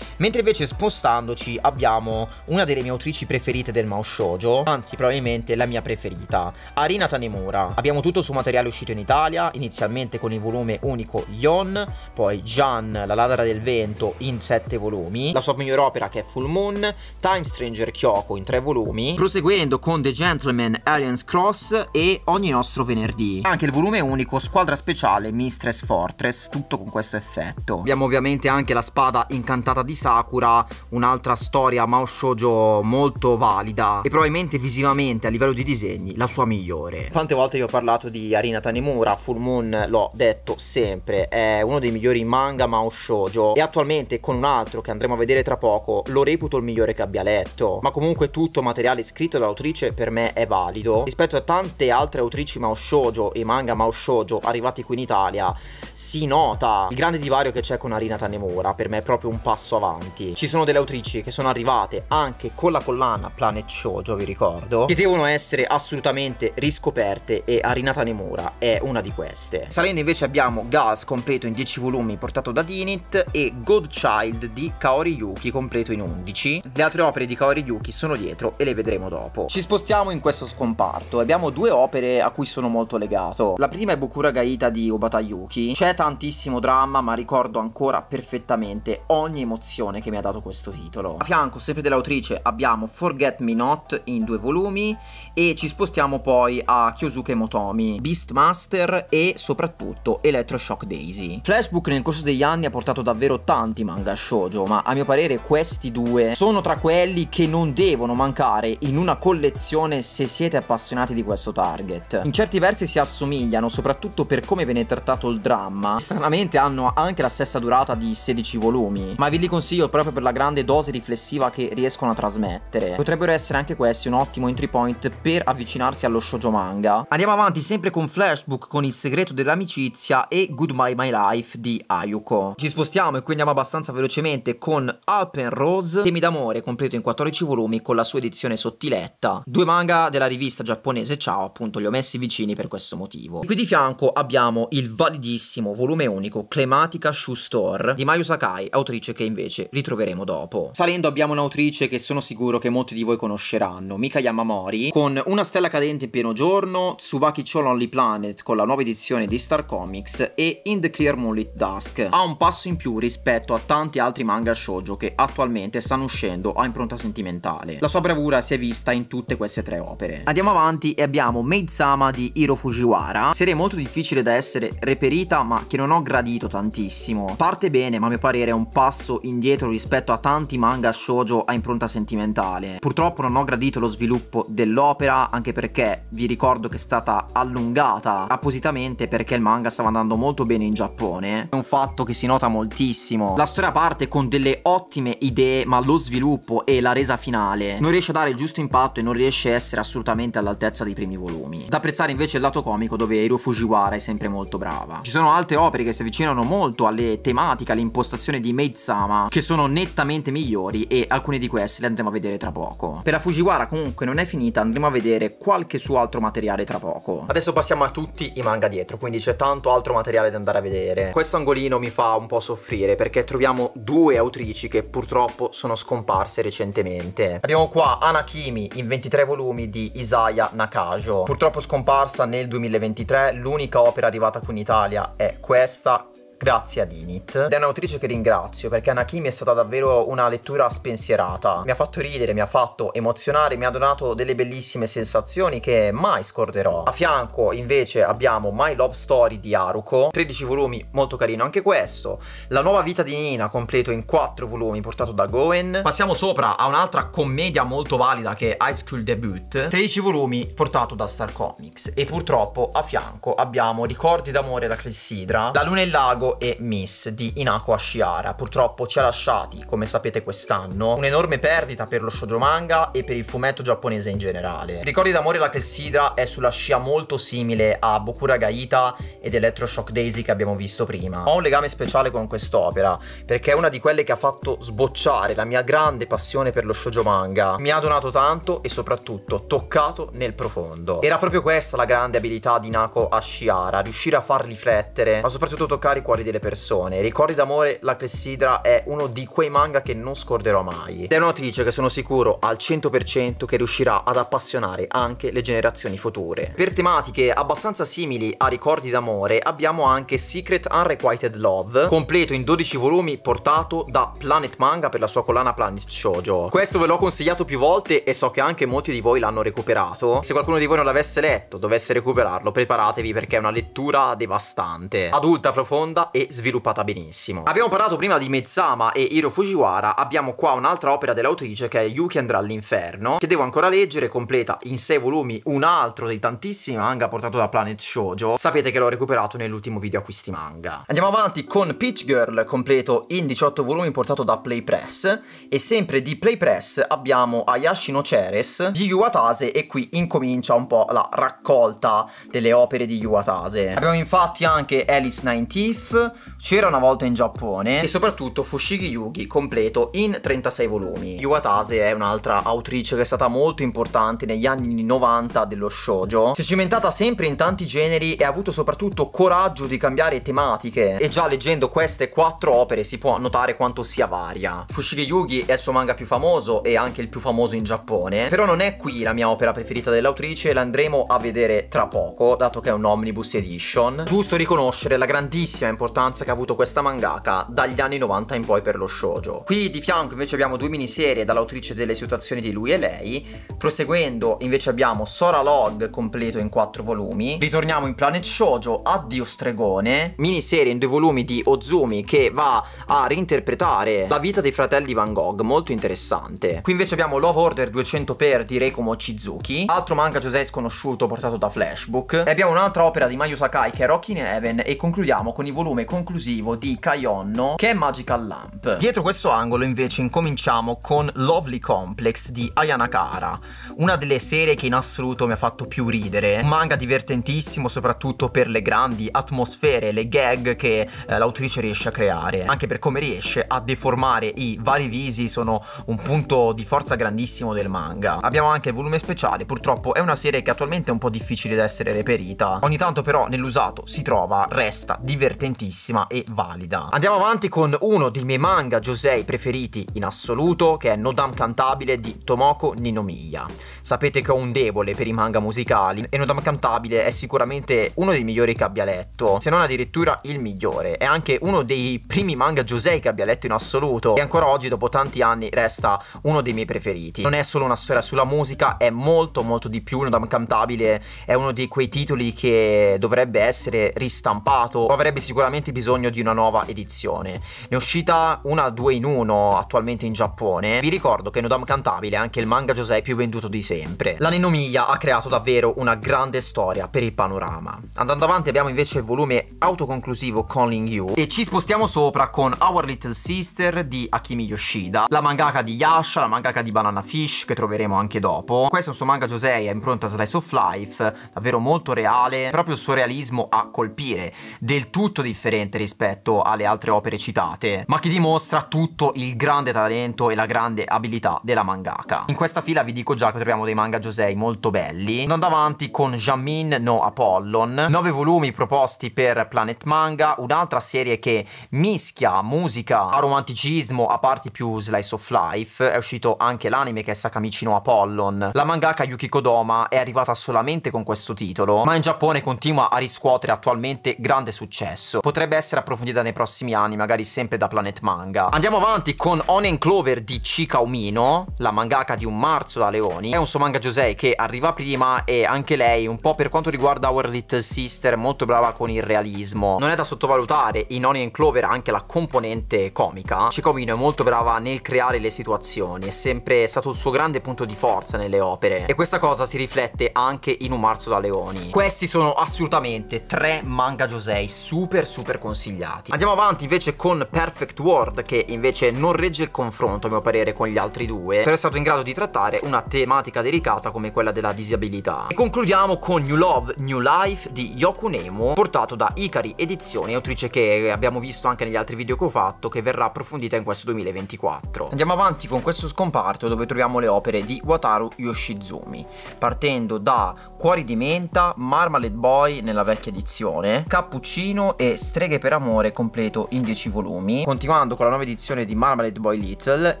Mentre invece spostandoci abbiamo una delle mie autrici preferite del Mao Shoujo, anzi probabilmente la mia preferita, Arina Tanemura. Abbiamo tutto su materiale uscito in Italia, inizialmente con il volume unico Yon, poi Jan, la ladra del vento in 7 volumi, la sua migliore opera che è Full Moon, Time Stranger Kyoko in 3 volumi, proseguendo con The Gentleman Aliens Cross e ogni nostro venerdì. Anche il volume unico Squadra Speciale Mistress Fortress, tutto con questo effetto. Abbiamo ovviamente anche la spada incantata di Sa Sakura un'altra storia Mao Shoujo molto valida e probabilmente visivamente a livello di disegni la sua migliore. Tante volte io ho parlato di Arina Tanemura, Full Moon l'ho detto sempre, è uno dei migliori manga Mao Shoujo e attualmente con un altro che andremo a vedere tra poco lo reputo il migliore che abbia letto, ma comunque tutto materiale scritto dall'autrice per me è valido rispetto a tante altre autrici Mao Shoujo e manga Mao Shoujo arrivati qui in Italia si nota il grande divario che c'è con Arina Tanemura, per me è proprio un passo avanti importanti. Ci sono delle autrici che sono arrivate anche con la collana Planet Shoujo, vi ricordo, che devono essere assolutamente riscoperte e Arinata Nemura è una di queste. Salendo invece abbiamo Gas completo in 10 volumi portato da Dinit e Godchild di Kaori Yuki completo in 11. Le altre opere di Kaori Yuki sono dietro e le vedremo dopo. Ci spostiamo in questo scomparto. Abbiamo due opere a cui sono molto legato. La prima è Bukura Gaita di Obata Yuki. C'è tantissimo dramma, ma ricordo ancora perfettamente ogni emozione canzone che mi ha dato questo titolo. A fianco, sempre dell'autrice, abbiamo Forget Me Not in due volumi e ci spostiamo poi a Kyosuke Motomi, Beastmaster e soprattutto Electroshock Daisy. Flashbook nel corso degli anni ha portato davvero tanti manga shoujo, ma a mio parere questi due sono tra quelli che non devono mancare in una collezione se siete appassionati di questo target. In certi versi si assomigliano, soprattutto per come viene trattato il dramma. Stranamente hanno anche la stessa durata di 16 volumi, ma vi li consiglio consiglio proprio per la grande dose riflessiva che riescono a trasmettere. Potrebbero essere anche questi un ottimo entry point per avvicinarsi allo shoujo manga. Andiamo avanti sempre con Flashbook con Il segreto dell'amicizia e Goodbye My Life di Ayuko. Ci spostiamo e qui andiamo abbastanza velocemente con Alpen Rose, temi d'amore completo in 14 volumi con la sua edizione sottiletta. Due manga della rivista giapponese Ciao, appunto li ho messi vicini per questo motivo. E qui di fianco abbiamo il validissimo volume unico Clematica Shoe Store di Mayu Sakai, autrice che invece invece ritroveremo dopo. Salendo abbiamo un'autrice che sono sicuro che molti di voi conosceranno, Mika Yamamori, con Una stella cadente in pieno giorno, Tsubaki Cho Lonely Planet con la nuova edizione di Star Comics e In the Clear Moonlit Dusk. Ha un passo in più rispetto a tanti altri manga shoujo che attualmente stanno uscendo a impronta sentimentale. La sua bravura si è vista in tutte queste tre opere. Andiamo avanti e abbiamo Maid Sama di Hiro Fujiwara, serie molto difficile da essere reperita ma che non ho gradito tantissimo. Parte bene ma a mio parere è un passo indietro indietro rispetto a tanti manga shoujo a impronta sentimentale. Purtroppo non ho gradito lo sviluppo dell'opera anche perché vi ricordo che è stata allungata appositamente perché il manga stava andando molto bene in Giappone. È un fatto che si nota moltissimo. La storia parte con delle ottime idee ma lo sviluppo e la resa finale non riesce a dare il giusto impatto e non riesce a essere assolutamente all'altezza dei primi volumi. Da apprezzare invece il lato comico dove Hiro Fujiwara è sempre molto brava. Ci sono altre opere che si avvicinano molto alle tematiche, all'impostazione di Maid Sama che che sono nettamente migliori e alcune di queste le andremo a vedere tra poco. Per la Fujiwara comunque non è finita, andremo a vedere qualche suo altro materiale tra poco. Adesso passiamo a tutti i manga dietro, quindi c'è tanto altro materiale da andare a vedere. Questo angolino mi fa un po' soffrire perché troviamo due autrici che purtroppo sono scomparse recentemente. Abbiamo qua Anakimi in 23 volumi di Isaiah Nakajo, purtroppo scomparsa nel 2023, l'unica opera arrivata qui in Italia è questa grazie ad Init. Ed è un'autrice che ringrazio perché Anakimi è stata davvero una lettura spensierata. Mi ha fatto ridere, mi ha fatto emozionare, mi ha donato delle bellissime sensazioni che mai scorderò. A fianco invece abbiamo My Love Story di Haruko, 13 volumi, molto carino anche questo. La nuova vita di Nina, completo in 4 volumi, portato da Goen. Passiamo sopra a un'altra commedia molto valida che è High School Debut, 13 volumi, portato da Star Comics. E purtroppo a fianco abbiamo Ricordi d'amore da Clessidra, La luna e il lago e Miss di Inako Ashihara. Purtroppo ci ha lasciati, come sapete quest'anno, un'enorme perdita per lo shoujo manga e per il fumetto giapponese in generale. Ricordi d'amore la clessidra è sulla scia molto simile a Bokura Gaita ed Electroshock Daisy che abbiamo visto prima. Ho un legame speciale con quest'opera perché è una di quelle che ha fatto sbocciare la mia grande passione per lo shoujo manga. Mi ha donato tanto e soprattutto toccato nel profondo. Era proprio questa la grande abilità di Inako Ashihara, riuscire a farli frettere, ma soprattutto toccare i cuori ricordi delle persone. Ricordi d'amore, la Clessidra è uno di quei manga che non scorderò mai. Ed è un'autrice che sono sicuro al 100% che riuscirà ad appassionare anche le generazioni future. Per tematiche abbastanza simili a Ricordi d'amore abbiamo anche Secret Unrequited Love, completo in 12 volumi portato da Planet Manga per la sua collana Planet Shoujo. Questo ve l'ho consigliato più volte e so che anche molti di voi l'hanno recuperato. Se qualcuno di voi non l'avesse letto, dovesse recuperarlo, preparatevi perché è una lettura devastante. Adulta, profonda e sviluppata benissimo. Abbiamo parlato prima di Mezzama e Hiro Fujiwara, abbiamo qua un'altra opera dell'autrice che è Yuki andrà all'inferno, che devo ancora leggere, completa in 6 volumi un altro dei tantissimi manga portato da Planet Shoujo, sapete che l'ho recuperato nell'ultimo video acquisti manga. Andiamo avanti con Peach Girl, completo in 18 volumi portato da Play Press, e sempre di Play Press abbiamo Ayashi no Ceres di Yuatase e qui incomincia un po' la raccolta delle opere di Yuatase. Abbiamo infatti anche Alice Nine Thief, c'era una volta in Giappone e soprattutto Fushigi Yugi completo in 36 volumi. Yuatase è un'altra autrice che è stata molto importante negli anni 90 dello shoujo. Si è cimentata sempre in tanti generi e ha avuto soprattutto coraggio di cambiare tematiche e già leggendo queste quattro opere si può notare quanto sia varia. Fushigi Yugi è il suo manga più famoso e anche il più famoso in Giappone, però non è qui la mia opera preferita dell'autrice, la andremo a vedere tra poco, dato che è un omnibus edition. Giusto riconoscere la grandissima importanza l'importanza che ha avuto questa mangaka dagli anni 90 in poi per lo shoujo. Qui di fianco invece abbiamo due miniserie dall'autrice delle situazioni di lui e lei, proseguendo invece abbiamo Sora Log completo in quattro volumi, ritorniamo in Planet Shoujo, Addio Stregone, miniserie in due volumi di Ozumi che va a reinterpretare la vita dei fratelli Van Gogh, molto interessante. Qui invece abbiamo Love Order 200 per di Reiko Chizuki, altro manga Josei sconosciuto portato da Flashbook, e abbiamo un'altra opera di Mayu Sakai che è in Heaven e concludiamo con i volumi volume conclusivo di Kayonno che è Magical Lamp. Dietro questo angolo invece incominciamo con Lovely Complex di Ayanakara, una delle serie che in assoluto mi ha fatto più ridere, un manga divertentissimo soprattutto per le grandi atmosfere, le gag che eh, l'autrice riesce a creare, anche per come riesce a deformare i vari visi sono un punto di forza grandissimo del manga. Abbiamo anche il volume speciale, purtroppo è una serie che attualmente è un po' difficile da essere reperita, ogni tanto però nell'usato si trova, resta divertentissimo importantissima e valida. Andiamo avanti con uno dei miei manga Josei preferiti in assoluto, che è Nodam Cantabile di Tomoko Ninomiya. Sapete che ho un debole per i manga musicali e Nodam Cantabile è sicuramente uno dei migliori che abbia letto, se non addirittura il migliore. È anche uno dei primi manga Josei che abbia letto in assoluto e ancora oggi dopo tanti anni resta uno dei miei preferiti. Non è solo una storia sulla musica, è molto molto di più. Nodam Cantabile è uno di quei titoli che dovrebbe essere ristampato o avrebbe sicuramente sicuramente bisogno di una nuova edizione. Ne è uscita una due in uno attualmente in Giappone. Vi ricordo che Nodam Cantabile è anche il manga Josei più venduto di sempre. La Nenomiya ha creato davvero una grande storia per il panorama. Andando avanti abbiamo invece il volume autoconclusivo Calling You e ci spostiamo sopra con Our Little Sister di Akimi Yoshida, la mangaka di Yasha, la mangaka di Banana Fish che troveremo anche dopo. Questo è un suo manga Josei, è impronta slice of life, davvero molto reale, proprio il suo realismo a colpire, del tutto differente differente rispetto alle altre opere citate, ma che dimostra tutto il grande talento e la grande abilità della mangaka. In questa fila vi dico già che troviamo dei manga Josei molto belli, andando avanti con Jamin no Apollon, nove volumi proposti per Planet Manga, un'altra serie che mischia musica a romanticismo a parti più slice of life, è uscito anche l'anime che è Sakamichi no Apollon. La mangaka Yukiko Doma è arrivata solamente con questo titolo, ma in Giappone continua a riscuotere attualmente grande successo potrebbe essere approfondita nei prossimi anni, magari sempre da Planet Manga. Andiamo avanti con Onen Clover di Chika Umino, la mangaka di un marzo da Leoni. È un suo manga Josei che arriva prima e anche lei, un po' per quanto riguarda Our Little Sister, molto brava con il realismo. Non è da sottovalutare in Onen Clover anche la componente comica. Chika Umino è molto brava nel creare le situazioni, è sempre stato il suo grande punto di forza nelle opere. E questa cosa si riflette anche in un marzo da Leoni. Questi sono assolutamente tre manga Josei super super super consigliati. Andiamo avanti invece con Perfect World che invece non regge il confronto a mio parere con gli altri due, però è stato in grado di trattare una tematica delicata come quella della disabilità. E concludiamo con New Love, New Life di Yokunemo, portato da Ikari Edizioni, autrice che abbiamo visto anche negli altri video che ho fatto, che verrà approfondita in questo 2024. Andiamo avanti con questo scomparto dove troviamo le opere di Wataru Yoshizumi, partendo da Cuori di menta, Marmalade Boy nella vecchia edizione, Cappuccino e Streghe per amore completo in 10 volumi, continuando con la nuova edizione di Marmalade Boy Little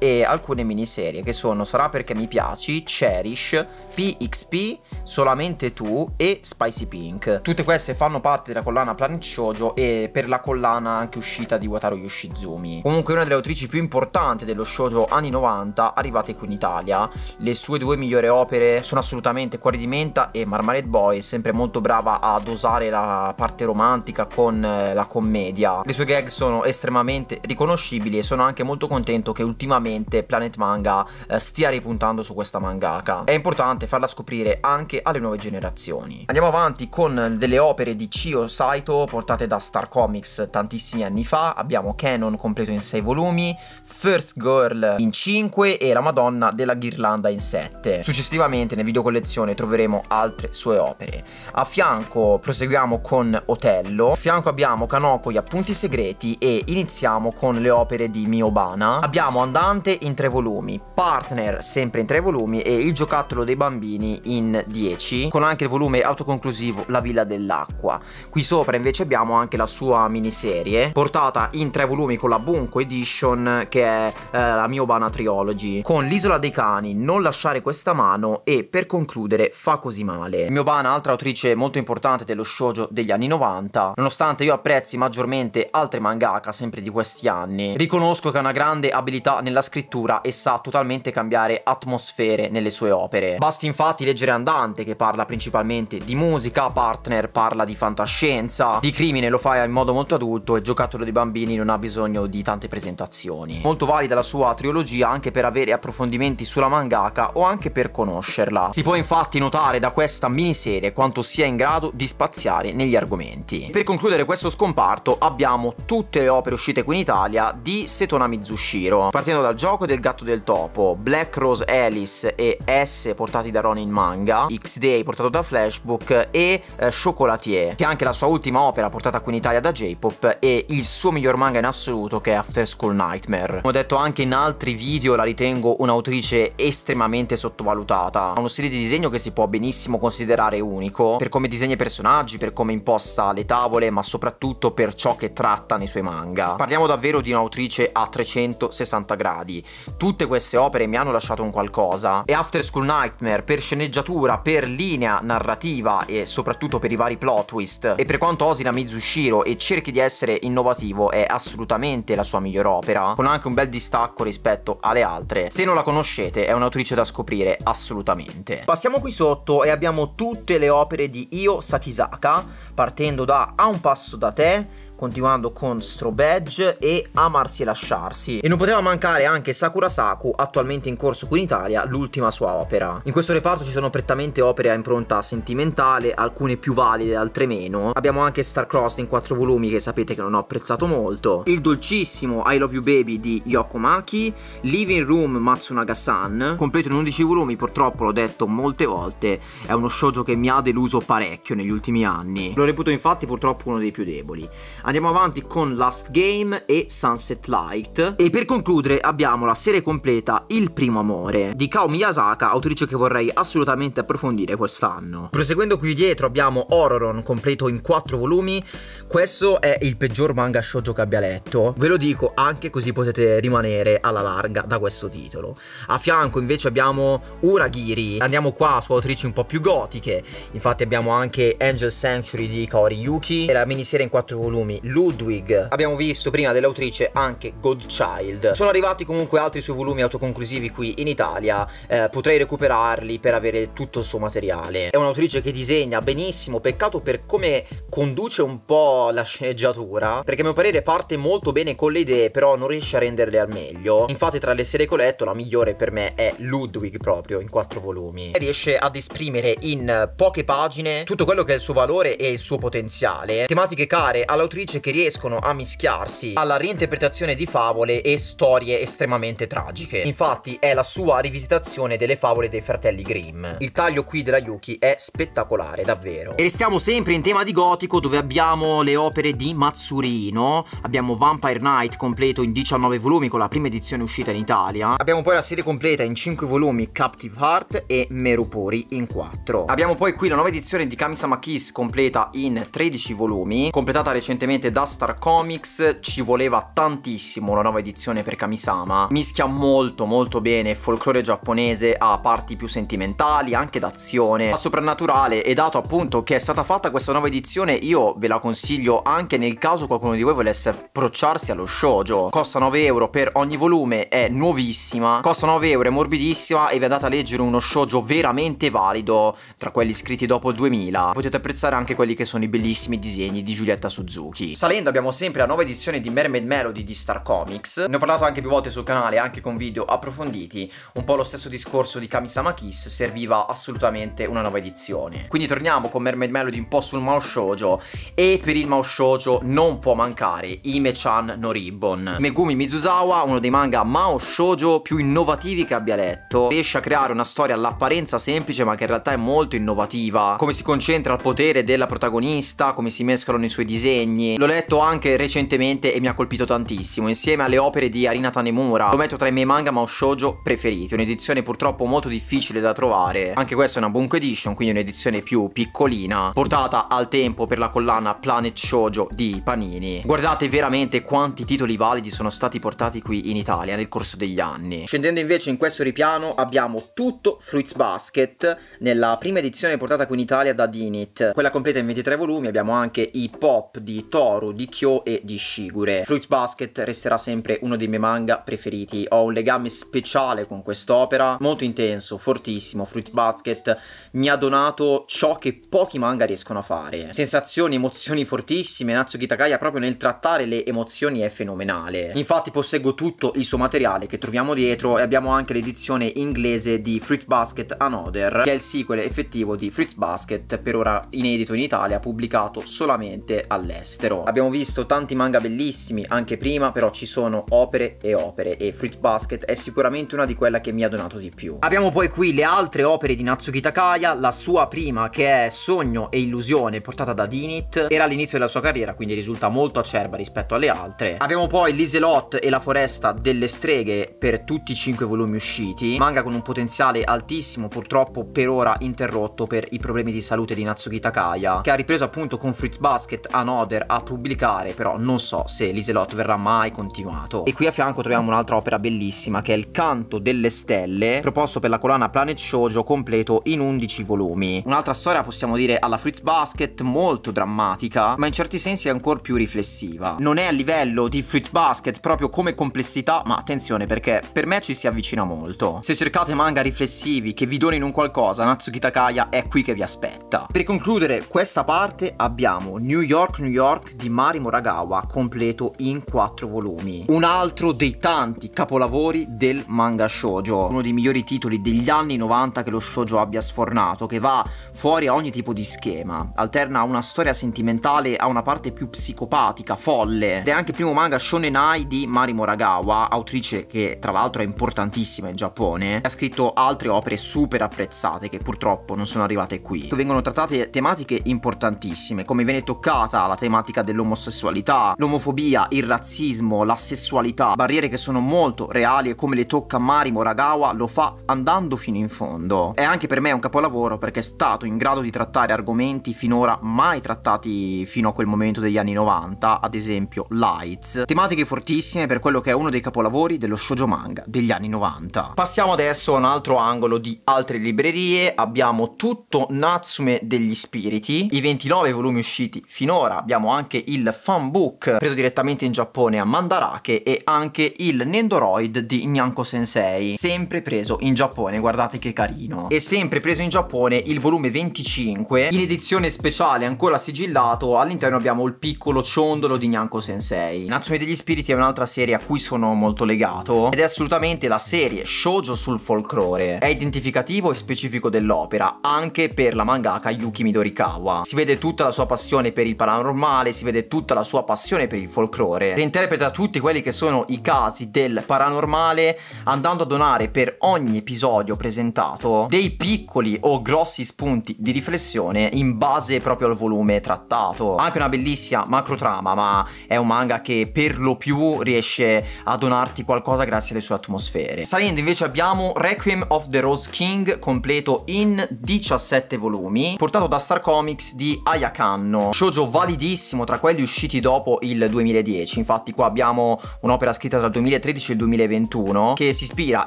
e alcune miniserie che sono Sarà perché mi piaci, Cherish, PXP, Solamente tu e Spicy Pink. Tutte queste fanno parte della collana Planet Shoujo e per la collana anche uscita di Wataru Yoshizumi. Comunque una delle autrici più importanti dello shoujo anni 90 arrivate qui in Italia. Le sue due migliori opere sono assolutamente Cuori di Menta e Marmalade Boy, sempre molto brava a dosare la parte romantica con eh, la commedia. Le sue gag sono estremamente riconoscibili e sono anche molto contento che ultimamente Planet Manga eh, stia ripuntando su questa mangaka. È importante farla scoprire anche alle nuove generazioni. Andiamo avanti con delle opere di Chio Saito portate da Star Comics tantissimi anni fa. Abbiamo Canon completo in 6 volumi, First Girl in 5 e La Madonna della Ghirlanda in 7. Successivamente nel video collezione troveremo altre sue opere. A fianco proseguiamo con Otello, a fianco abbiamo Apriamo Kanoko gli appunti segreti e iniziamo con le opere di Miobana. Abbiamo Andante in tre volumi, Partner sempre in tre volumi e Il giocattolo dei bambini in 10, con anche il volume autoconclusivo La villa dell'acqua. Qui sopra invece abbiamo anche la sua miniserie, portata in tre volumi con la Bunko Edition che è eh, la Miobana Triology, con L'isola dei cani, Non lasciare questa mano e per concludere Fa così male. Miobana, altra autrice molto importante dello shoujo degli anni 90, nonostante io appena apprezzi maggiormente altre mangaka sempre di questi anni. Riconosco che ha una grande abilità nella scrittura e sa totalmente cambiare atmosfere nelle sue opere. Basti infatti leggere Andante che parla principalmente di musica, Partner parla di fantascienza, di crimine lo fa in modo molto adulto e Giocattolo dei bambini non ha bisogno di tante presentazioni. Molto valida la sua trilogia anche per avere approfondimenti sulla mangaka o anche per conoscerla. Si può infatti notare da questa miniserie quanto sia in grado di spaziare negli argomenti. Per concludere questo scomparto abbiamo tutte le opere uscite qui in Italia di Setona Mizushiro, partendo dal gioco del gatto del topo, Black Rose Alice e S portati da Ronin Manga, X-Day portato da Flashbook e eh, Chocolatier, che è anche la sua ultima opera portata qui in Italia da J-Pop e il suo miglior manga in assoluto che è After School Nightmare. Come ho detto anche in altri video la ritengo un'autrice estremamente sottovalutata, ha uno stile di disegno che si può benissimo considerare unico, per come disegna i personaggi, per come imposta le tavole, ma soprattutto soprattutto per ciò che tratta nei suoi manga. Parliamo davvero di un'autrice a 360 gradi. Tutte queste opere mi hanno lasciato un qualcosa e After School Nightmare per sceneggiatura, per linea narrativa e soprattutto per i vari plot twist e per quanto osi da Mizushiro e cerchi di essere innovativo è assolutamente la sua migliore opera, con anche un bel distacco rispetto alle altre. Se non la conoscete è un'autrice da scoprire assolutamente. Passiamo qui sotto e abbiamo tutte le opere di Io Sakisaka, partendo da A un passo da até! continuando con Strobedge e Amarsi e Lasciarsi. E non poteva mancare anche Sakura Saku, attualmente in corso qui in Italia, l'ultima sua opera. In questo reparto ci sono prettamente opere a impronta sentimentale, alcune più valide, altre meno. Abbiamo anche Starcrossed in quattro volumi che sapete che non ho apprezzato molto, il dolcissimo I Love You Baby di Yoko Maki, Living Room Matsunaga-san, completo in 11 volumi, purtroppo l'ho detto molte volte, è uno shoujo che mi ha deluso parecchio negli ultimi anni. Lo reputo infatti purtroppo uno dei più deboli. Andiamo avanti con Last Game e Sunset Light. E per concludere abbiamo la serie completa Il primo amore di Kao Miyazaka, autrice che vorrei assolutamente approfondire quest'anno. Proseguendo qui dietro abbiamo Hororon completo in 4 volumi. Questo è il peggior manga shoujo che abbia letto. Ve lo dico anche così potete rimanere alla larga da questo titolo. A fianco invece abbiamo Uragiri. Andiamo qua su autrici un po' più gotiche. Infatti abbiamo anche Angel Sanctuary di Kaori Yuki e la miniserie in 4 volumi Giovanni Ludwig. Abbiamo visto prima dell'autrice anche Godchild. Sono arrivati comunque altri suoi volumi autoconclusivi qui in Italia, eh, potrei recuperarli per avere tutto il suo materiale. È un'autrice che disegna benissimo, peccato per come conduce un po' la sceneggiatura, perché a mio parere parte molto bene con le idee, però non riesce a renderle al meglio. Infatti tra le serie che ho letto la migliore per me è Ludwig proprio, in quattro volumi. Riesce ad esprimere in poche pagine tutto quello che è il suo valore e il suo potenziale, tematiche care all'autrice scrittrice che riescono a mischiarsi alla reinterpretazione di favole e storie estremamente tragiche. Infatti è la sua rivisitazione delle favole dei fratelli Grimm. Il taglio qui della Yuki è spettacolare, davvero. E restiamo sempre in tema di gotico dove abbiamo le opere di Mazzurino. abbiamo Vampire Knight completo in 19 volumi con la prima edizione uscita in Italia, abbiamo poi la serie completa in 5 volumi Captive Heart e Merupori in 4. Abbiamo poi qui la nuova edizione di Kamisama Kiss completa in 13 volumi, completata recentemente ovviamente da Star Comics ci voleva tantissimo la nuova edizione per Kamisama, mischia molto molto bene folklore giapponese a parti più sentimentali, anche d'azione, a soprannaturale e dato appunto che è stata fatta questa nuova edizione io ve la consiglio anche nel caso qualcuno di voi volesse approcciarsi allo shoujo, costa 9 euro per ogni volume, è nuovissima, costa 9 euro, è morbidissima e vi andate a leggere uno shoujo veramente valido tra quelli scritti dopo il 2000, potete apprezzare anche quelli che sono i bellissimi disegni di Giulietta Suzuki tutti. Salendo abbiamo sempre la nuova edizione di Mermaid Melody di Star Comics. Ne ho parlato anche più volte sul canale, anche con video approfonditi. Un po' lo stesso discorso di Kamisama Kiss, serviva assolutamente una nuova edizione. Quindi torniamo con Mermaid Melody un po' sul Mao Shoujo e per il Mao Shoujo non può mancare Ime-chan no Ribbon. Megumi Mizuzawa, uno dei manga Mao Shoujo più innovativi che abbia letto, riesce a creare una storia all'apparenza semplice ma che in realtà è molto innovativa, come si concentra il potere della protagonista, come si mescolano i suoi disegni, L'ho letto anche recentemente e mi ha colpito tantissimo, insieme alle opere di Arina Tanemura. Lo metto tra i miei manga ma shoujo preferiti, un'edizione purtroppo molto difficile da trovare. Anche questa è una Bunko Edition, quindi un'edizione più piccolina, portata al tempo per la collana Planet Shoujo di Panini. Guardate veramente quanti titoli validi sono stati portati qui in Italia nel corso degli anni. Scendendo invece in questo ripiano abbiamo tutto Fruits Basket nella prima edizione portata qui in Italia da Dinit. Quella completa in 23 volumi abbiamo anche i pop di Top Toru, di Kyo e di Shigure. Fruits Basket resterà sempre uno dei miei manga preferiti, ho un legame speciale con quest'opera, molto intenso, fortissimo. Fruits Basket mi ha donato ciò che pochi manga riescono a fare. Sensazioni, emozioni fortissime, Natsuki Takaya proprio nel trattare le emozioni è fenomenale. Infatti posseggo tutto il suo materiale che troviamo dietro e abbiamo anche l'edizione inglese di Fruits Basket Another, che è il sequel effettivo di Fruits Basket, per ora inedito in Italia, pubblicato solamente all'estero davvero abbiamo visto tanti manga bellissimi anche prima, però ci sono opere e opere e Fruit Basket è sicuramente una di quelle che mi ha donato di più. Abbiamo poi qui le altre opere di Natsuki Takaya, la sua prima che è Sogno e Illusione portata da Dinit, era all'inizio della sua carriera quindi risulta molto acerba rispetto alle altre. Abbiamo poi L'Iselot e la foresta delle streghe per tutti i 5 volumi usciti, manga con un potenziale altissimo purtroppo per ora interrotto per i problemi di salute di Natsuki Takaya, che ha ripreso appunto con Fruit Basket, Another, a pubblicare, però non so se l'Iselot verrà mai continuato. E qui a fianco troviamo un'altra opera bellissima che è Il canto delle stelle, proposto per la collana Planet Shoujo completo in 11 volumi. Un'altra storia possiamo dire alla Fritz Basket, molto drammatica, ma in certi sensi è ancora più riflessiva. Non è a livello di Fritz Basket proprio come complessità, ma attenzione perché per me ci si avvicina molto. Se cercate manga riflessivi che vi donino un qualcosa, Natsuki Takaya è qui che vi aspetta. Per concludere questa parte abbiamo New York, New York Dark di Mari Moragawa completo in quattro volumi. Un altro dei tanti capolavori del manga shoujo, uno dei migliori titoli degli anni 90 che lo shoujo abbia sfornato, che va fuori a ogni tipo di schema, alterna una storia sentimentale a una parte più psicopatica, folle. Ed è anche il primo manga shonenai di Mari Moragawa, autrice che tra l'altro è importantissima in Giappone, ha scritto altre opere super apprezzate che purtroppo non sono arrivate qui. Vengono trattate tematiche importantissime, come viene toccata la tematica problematica dell'omosessualità, l'omofobia, il razzismo, la sessualità, barriere che sono molto reali e come le tocca Mari Moragawa lo fa andando fino in fondo. È anche per me un capolavoro perché è stato in grado di trattare argomenti finora mai trattati fino a quel momento degli anni 90, ad esempio Lights, tematiche fortissime per quello che è uno dei capolavori dello shoujo manga degli anni 90. Passiamo adesso a un altro angolo di altre librerie, abbiamo tutto Natsume degli Spiriti, i 29 volumi usciti finora, abbiamo anche anche il fanbook preso direttamente in Giappone a Mandarake e anche il Nendoroid di Nyanko Sensei, sempre preso in Giappone, guardate che carino. E sempre preso in Giappone il volume 25, in edizione speciale ancora sigillato, all'interno abbiamo il piccolo ciondolo di Nyanko Sensei. Nazione degli Spiriti è un'altra serie a cui sono molto legato ed è assolutamente la serie shoujo sul folklore. È identificativo e specifico dell'opera, anche per la mangaka Yuki Midorikawa. Si vede tutta la sua passione per il paranormale, si vede tutta la sua passione per il folklore. Reinterpreta tutti quelli che sono i casi del paranormale andando a donare per ogni episodio presentato dei piccoli o grossi spunti di riflessione in base proprio al volume trattato. Anche una bellissima macro trama, ma è un manga che per lo più riesce a donarti qualcosa grazie alle sue atmosfere. Salendo invece abbiamo Requiem of the Rose King completo in 17 volumi, portato da Star Comics di Ayakanno. Shoujo validissimo tra quelli usciti dopo il 2010, infatti qua abbiamo un'opera scritta tra il 2013 e il 2021 che si ispira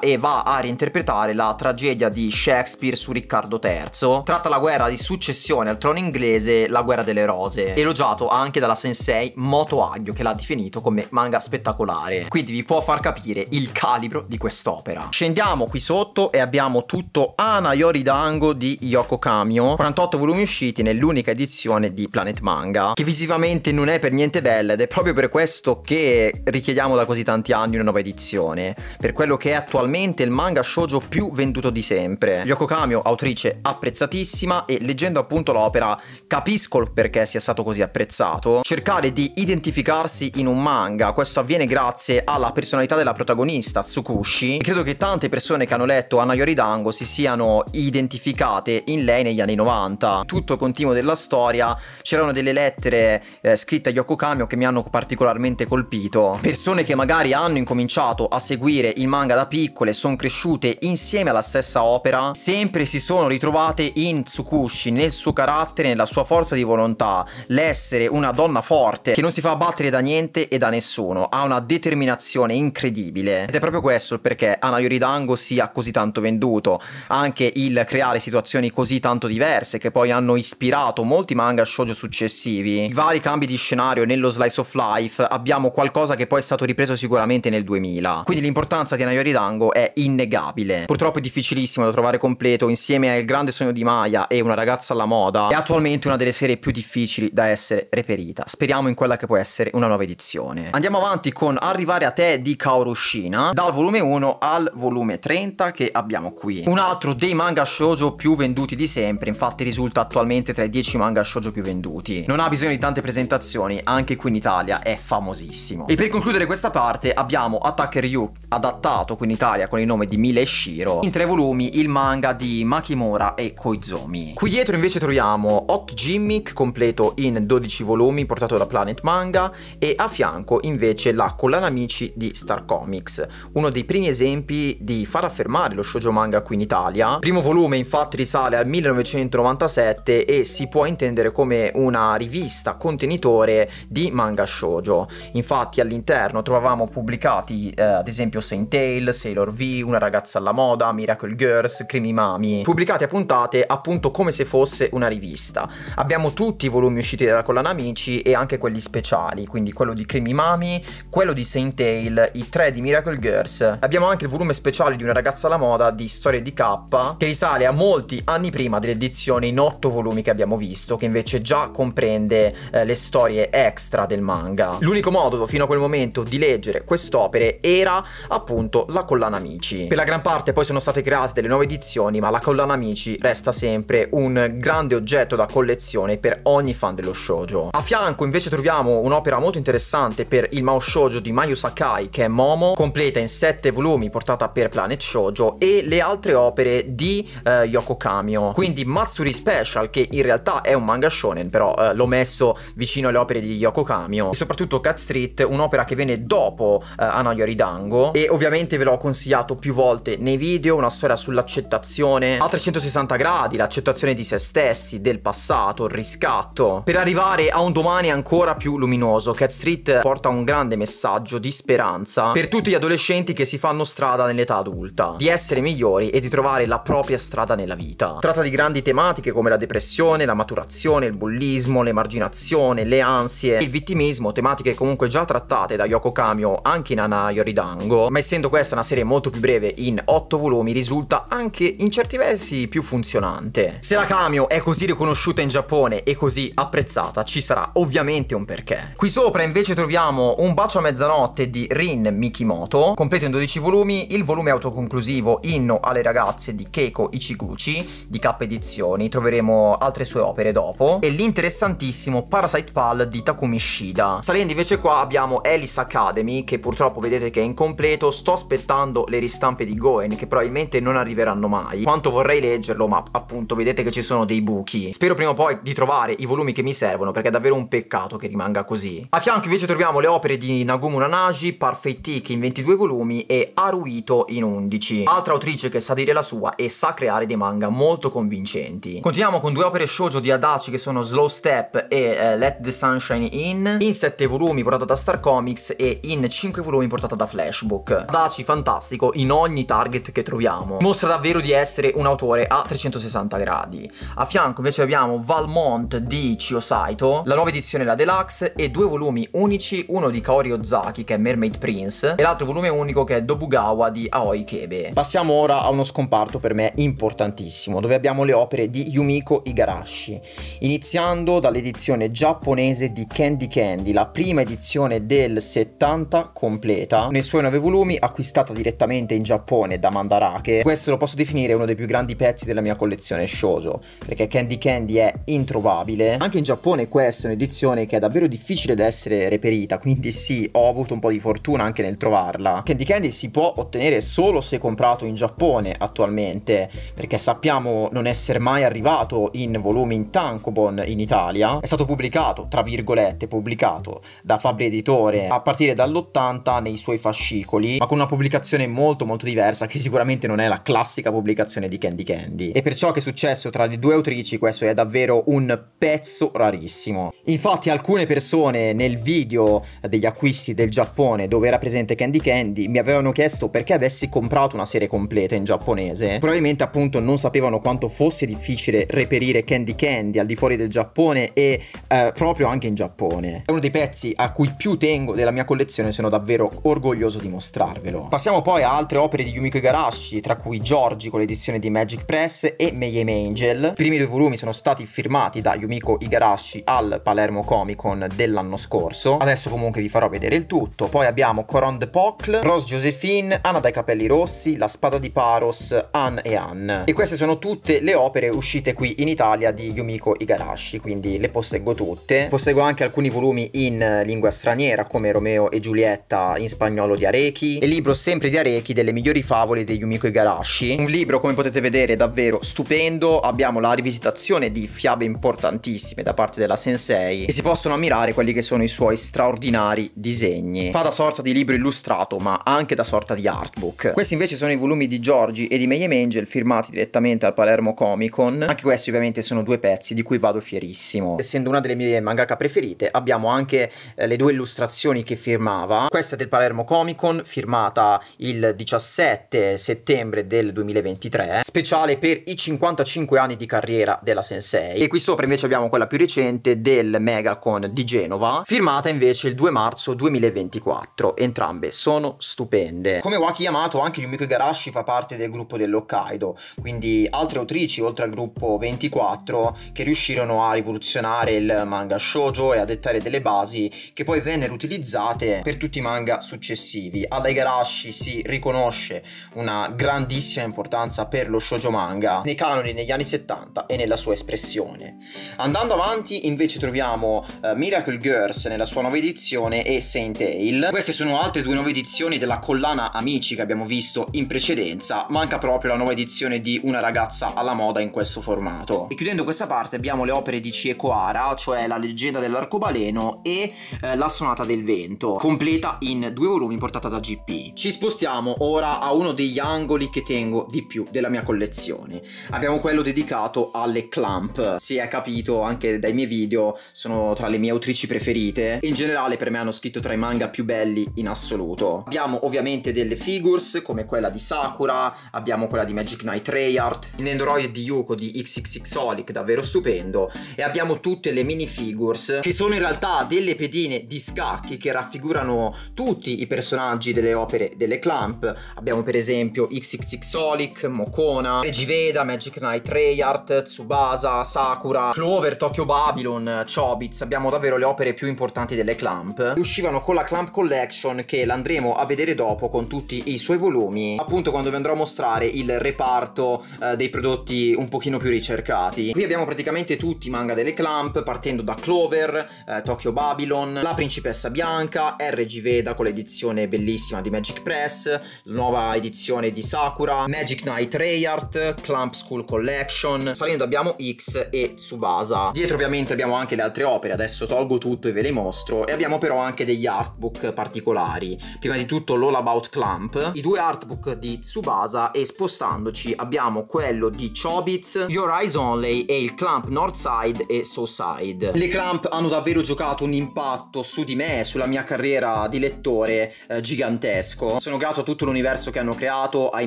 e va a reinterpretare la tragedia di Shakespeare su Riccardo III, tratta la guerra di successione al trono inglese, la guerra delle rose, elogiato anche dalla sensei Moto Agio che l'ha definito come manga spettacolare, quindi vi può far capire il calibro di quest'opera. Scendiamo qui sotto e abbiamo tutto Ana Dango di Yoko Kamio, 48 volumi usciti nell'unica edizione di Planet Manga, che visivamente sicuramente non è per niente bella ed è proprio per questo che richiediamo da così tanti anni una nuova edizione, per quello che è attualmente il manga shoujo più venduto di sempre. Yoko Kamio, autrice apprezzatissima e leggendo appunto l'opera capisco il perché sia stato così apprezzato, cercare di identificarsi in un manga, questo avviene grazie alla personalità della protagonista Tsukushi e credo che tante persone che hanno letto Anayori Dango si siano identificate in lei negli anni 90. Tutto continuo della storia c'erano delle lettere eh, a Yoko Kamio che mi hanno particolarmente colpito. Persone che magari hanno incominciato a seguire il manga da piccole, sono cresciute insieme alla stessa opera, sempre si sono ritrovate in Tsukushi, nel suo carattere, nella sua forza di volontà, l'essere una donna forte che non si fa battere da niente e da nessuno, ha una determinazione incredibile. Ed è proprio questo il perché Ana Yoridango sia così tanto venduto, anche il creare situazioni così tanto diverse che poi hanno ispirato molti manga shoujo successivi. I vari cambi di scenario nello slice of life abbiamo qualcosa che poi è stato ripreso sicuramente nel 2000. Quindi l'importanza di Anayori Dango è innegabile. Purtroppo è difficilissimo da trovare completo insieme al grande sogno di Maya e una ragazza alla moda. È attualmente una delle serie più difficili da essere reperita. Speriamo in quella che può essere una nuova edizione. Andiamo avanti con Arrivare a te di Kaorushina dal volume 1 al volume 30 che abbiamo qui. Un altro dei manga shoujo più venduti di sempre, infatti risulta attualmente tra i 10 manga shoujo più venduti. Non ha bisogno di tante presenze presentazioni anche qui in Italia è famosissimo. E per concludere questa parte abbiamo Attacker Ryu adattato qui in Italia con il nome di Mile Shiro in tre volumi il manga di Makimura e Koizomi. Qui dietro invece troviamo Hot Gimmick completo in 12 volumi portato da Planet Manga e a fianco invece la collana amici di Star Comics, uno dei primi esempi di far affermare lo shoujo manga qui in Italia. Primo volume infatti risale al 1997 e si può intendere come una rivista contenuta contenitore di manga shoujo. Infatti all'interno trovavamo pubblicati eh, ad esempio Saint Tail, Sailor V, Una ragazza alla moda, Miracle Girls, Creamy Mami, pubblicate a puntate appunto come se fosse una rivista. Abbiamo tutti i volumi usciti dalla collana Amici e anche quelli speciali, quindi quello di Creamy Mami, quello di Saint Tail, i tre di Miracle Girls. Abbiamo anche il volume speciale di Una ragazza alla moda di Storie di K che risale a molti anni prima dell'edizione in otto volumi che abbiamo visto, che invece già comprende eh, le storie extra del manga. L'unico modo fino a quel momento di leggere quest'opere era appunto la collana Amici. Per la gran parte poi sono state create delle nuove edizioni, ma la collana Amici resta sempre un grande oggetto da collezione per ogni fan dello shoujo. A fianco invece troviamo un'opera molto interessante per il Mao Shoujo di Mayu Sakai che è Momo, completa in 7 volumi portata per Planet Shoujo e le altre opere di eh, Yoko Kamio. Quindi Matsuri Special che in realtà è un manga shonen però eh, l'ho messo vicino vicino alle opere di Yoko Kamio e soprattutto Cat Street, un'opera che viene dopo eh, Anoyori Dango e ovviamente ve l'ho consigliato più volte nei video, una storia sull'accettazione a 360 gradi, l'accettazione di se stessi, del passato, il riscatto, per arrivare a un domani ancora più luminoso. Cat Street porta un grande messaggio di speranza per tutti gli adolescenti che si fanno strada nell'età adulta, di essere migliori e di trovare la propria strada nella vita. Tratta di grandi tematiche come la depressione, la maturazione, il bullismo, l'emarginazione, depressione, le ansie, il vittimismo, tematiche comunque già trattate da Yoko Kamio anche in Ana Yoridango, ma essendo questa una serie molto più breve in 8 volumi risulta anche in certi versi più funzionante. Se la Kamio è così riconosciuta in Giappone e così apprezzata ci sarà ovviamente un perché. Qui sopra invece troviamo Un bacio a mezzanotte di Rin Mikimoto, completo in 12 volumi, il volume autoconclusivo Inno alle ragazze di Keiko Ichiguchi di K Edizioni, troveremo altre sue opere dopo, e l'interessantissimo Parasite Sightpal di Takumi Shida. Salendo invece qua abbiamo Alice Academy, che purtroppo vedete che è incompleto, sto aspettando le ristampe di Goen, che probabilmente non arriveranno mai. Quanto vorrei leggerlo, ma appunto vedete che ci sono dei buchi. Spero prima o poi di trovare i volumi che mi servono, perché è davvero un peccato che rimanga così. A fianco invece troviamo le opere di Nagumo Nanaji, Parfait Tiki in 22 volumi e Haruito in 11. Altra autrice che sa dire la sua e sa creare dei manga molto convincenti. Continuiamo con due opere shoujo di Adachi che sono Slow Step e eh, Let the Sunshine In, in 7 volumi portata da Star Comics e in 5 volumi portata da Flashbook. Daci fantastico in ogni target che troviamo. Mostra davvero di essere un autore a 360 gradi. A fianco invece abbiamo Valmont di Chiyosaito, la nuova edizione la Deluxe e due volumi unici, uno di Kaori Ozaki che è Mermaid Prince e l'altro volume unico che è Dobugawa di Aoi Kebe. Passiamo ora a uno scomparto per me importantissimo, dove abbiamo le opere di Yumiko Igarashi, iniziando dall'edizione giapponese giapponese di Candy Candy, la prima edizione del 70 completa, nei suoi 9 volumi, acquistata direttamente in Giappone da Mandarake. Questo lo posso definire uno dei più grandi pezzi della mia collezione shoujo, perché Candy Candy è introvabile. Anche in Giappone questa è un'edizione che è davvero difficile da essere reperita, quindi sì, ho avuto un po' di fortuna anche nel trovarla. Candy Candy si può ottenere solo se comprato in Giappone attualmente, perché sappiamo non essere mai arrivato in volumi in Tankobon in Italia. È stato pubblicato stato, tra virgolette, pubblicato da Fabri Editore a partire dall'80 nei suoi fascicoli, ma con una pubblicazione molto molto diversa che sicuramente non è la classica pubblicazione di Candy Candy. E per ciò che è successo tra le due autrici questo è davvero un pezzo rarissimo. Infatti alcune persone nel video degli acquisti del Giappone dove era presente Candy Candy mi avevano chiesto perché avessi comprato una serie completa in giapponese. Probabilmente appunto non sapevano quanto fosse difficile reperire Candy Candy al di fuori del Giappone e eh, proprio anche in Giappone. È uno dei pezzi a cui più tengo della mia collezione, sono davvero orgoglioso di mostrarvelo. Passiamo poi a altre opere di Yumiko Igarashi, tra cui Giorgi con l'edizione di Magic Press e Mayhem Angel. I primi due volumi sono stati firmati da Yumiko Igarashi al Palermo Comic Con dell'anno scorso. Adesso comunque vi farò vedere il tutto. Poi abbiamo Coron de Pocle, Rose Josephine, Anna dai capelli rossi, La spada di Paros, Anne e Anne. E queste sono tutte le opere uscite qui in Italia di Yumiko Igarashi, quindi le posseggo tutte arte. Posseggo anche alcuni volumi in eh, lingua straniera come Romeo e Giulietta in spagnolo di Arechi e libro sempre di Arechi delle migliori favole di Yumiko Igarashi. Un libro come potete vedere davvero stupendo, abbiamo la rivisitazione di fiabe importantissime da parte della sensei e si possono ammirare quelli che sono i suoi straordinari disegni. Fa da sorta di libro illustrato ma anche da sorta di artbook. Questi invece sono i volumi di Giorgi e di Mayhem Angel firmati direttamente al Palermo Comic Con. Anche questi ovviamente sono due pezzi di cui vado fierissimo. Essendo una delle mie mangaka preferite, abbiamo anche eh, le due illustrazioni che firmava. Questa del Palermo Comic Con, firmata il 17 settembre del 2023, speciale per i 55 anni di carriera della Sensei. E qui sopra invece abbiamo quella più recente del Megacon di Genova, firmata invece il 2 marzo 2024. Entrambe sono stupende. Come Waki Yamato, anche Yumiko Igarashi fa parte del gruppo dell'Hokkaido, quindi altre autrici oltre al gruppo 24 che riuscirono a rivoluzionare il manga manga shoujo e a dettare delle basi che poi vennero utilizzate per tutti i manga successivi. Alla Igarashi si riconosce una grandissima importanza per lo shoujo manga nei canoni negli anni 70 e nella sua espressione. Andando avanti invece troviamo uh, Miracle Girls nella sua nuova edizione e Saint Tail. Queste sono altre due nuove edizioni della collana Amici che abbiamo visto in precedenza, manca proprio la nuova edizione di Una ragazza alla moda in questo formato. E chiudendo questa parte abbiamo le opere di Chie Koara, cioè la leggenda dell'arcobaleno e eh, la sonata del vento, completa in due volumi portata da GP. Ci spostiamo ora a uno degli angoli che tengo di più della mia collezione. Abbiamo quello dedicato alle clamp. Si è capito anche dai miei video, sono tra le mie autrici preferite e in generale per me hanno scritto tra i manga più belli in assoluto. Abbiamo ovviamente delle figures come quella di Sakura, abbiamo quella di Magic Knight Rayart, l'endroid di Yuko di XXXolic davvero stupendo e abbiamo tutte le mini figures, che sono in realtà delle pedine di scacchi che raffigurano tutti i personaggi delle opere delle Clamp. Abbiamo per esempio XXX Solic, Mokona, Regiveda, Magic Knight Rayart, Tsubasa, Sakura, Clover, Tokyo Babylon, Chobits. Abbiamo davvero le opere più importanti delle Clamp. Uscivano con la Clamp Collection che l'andremo a vedere dopo con tutti i suoi volumi, appunto quando vi andrò a mostrare il reparto eh, dei prodotti un pochino più ricercati. Qui abbiamo praticamente tutti i manga delle Clamp, partendo da Black Clover, eh, Tokyo Babylon, La Principessa Bianca, RG Veda con l'edizione bellissima di Magic Press, la nuova edizione di Sakura, Magic Knight Rayart, Clamp School Collection, salendo abbiamo X e Tsubasa. Dietro ovviamente abbiamo anche le altre opere, adesso tolgo tutto e ve le mostro, e abbiamo però anche degli artbook particolari. Prima di tutto l'All About Clamp, i due artbook di Tsubasa e spostandoci abbiamo quello di Chobits, Your Eyes Only e il Clamp Side e South Side le Clamp hanno davvero giocato un impatto su di me, sulla mia carriera di lettore eh, gigantesco. Sono grato a tutto l'universo che hanno creato, ai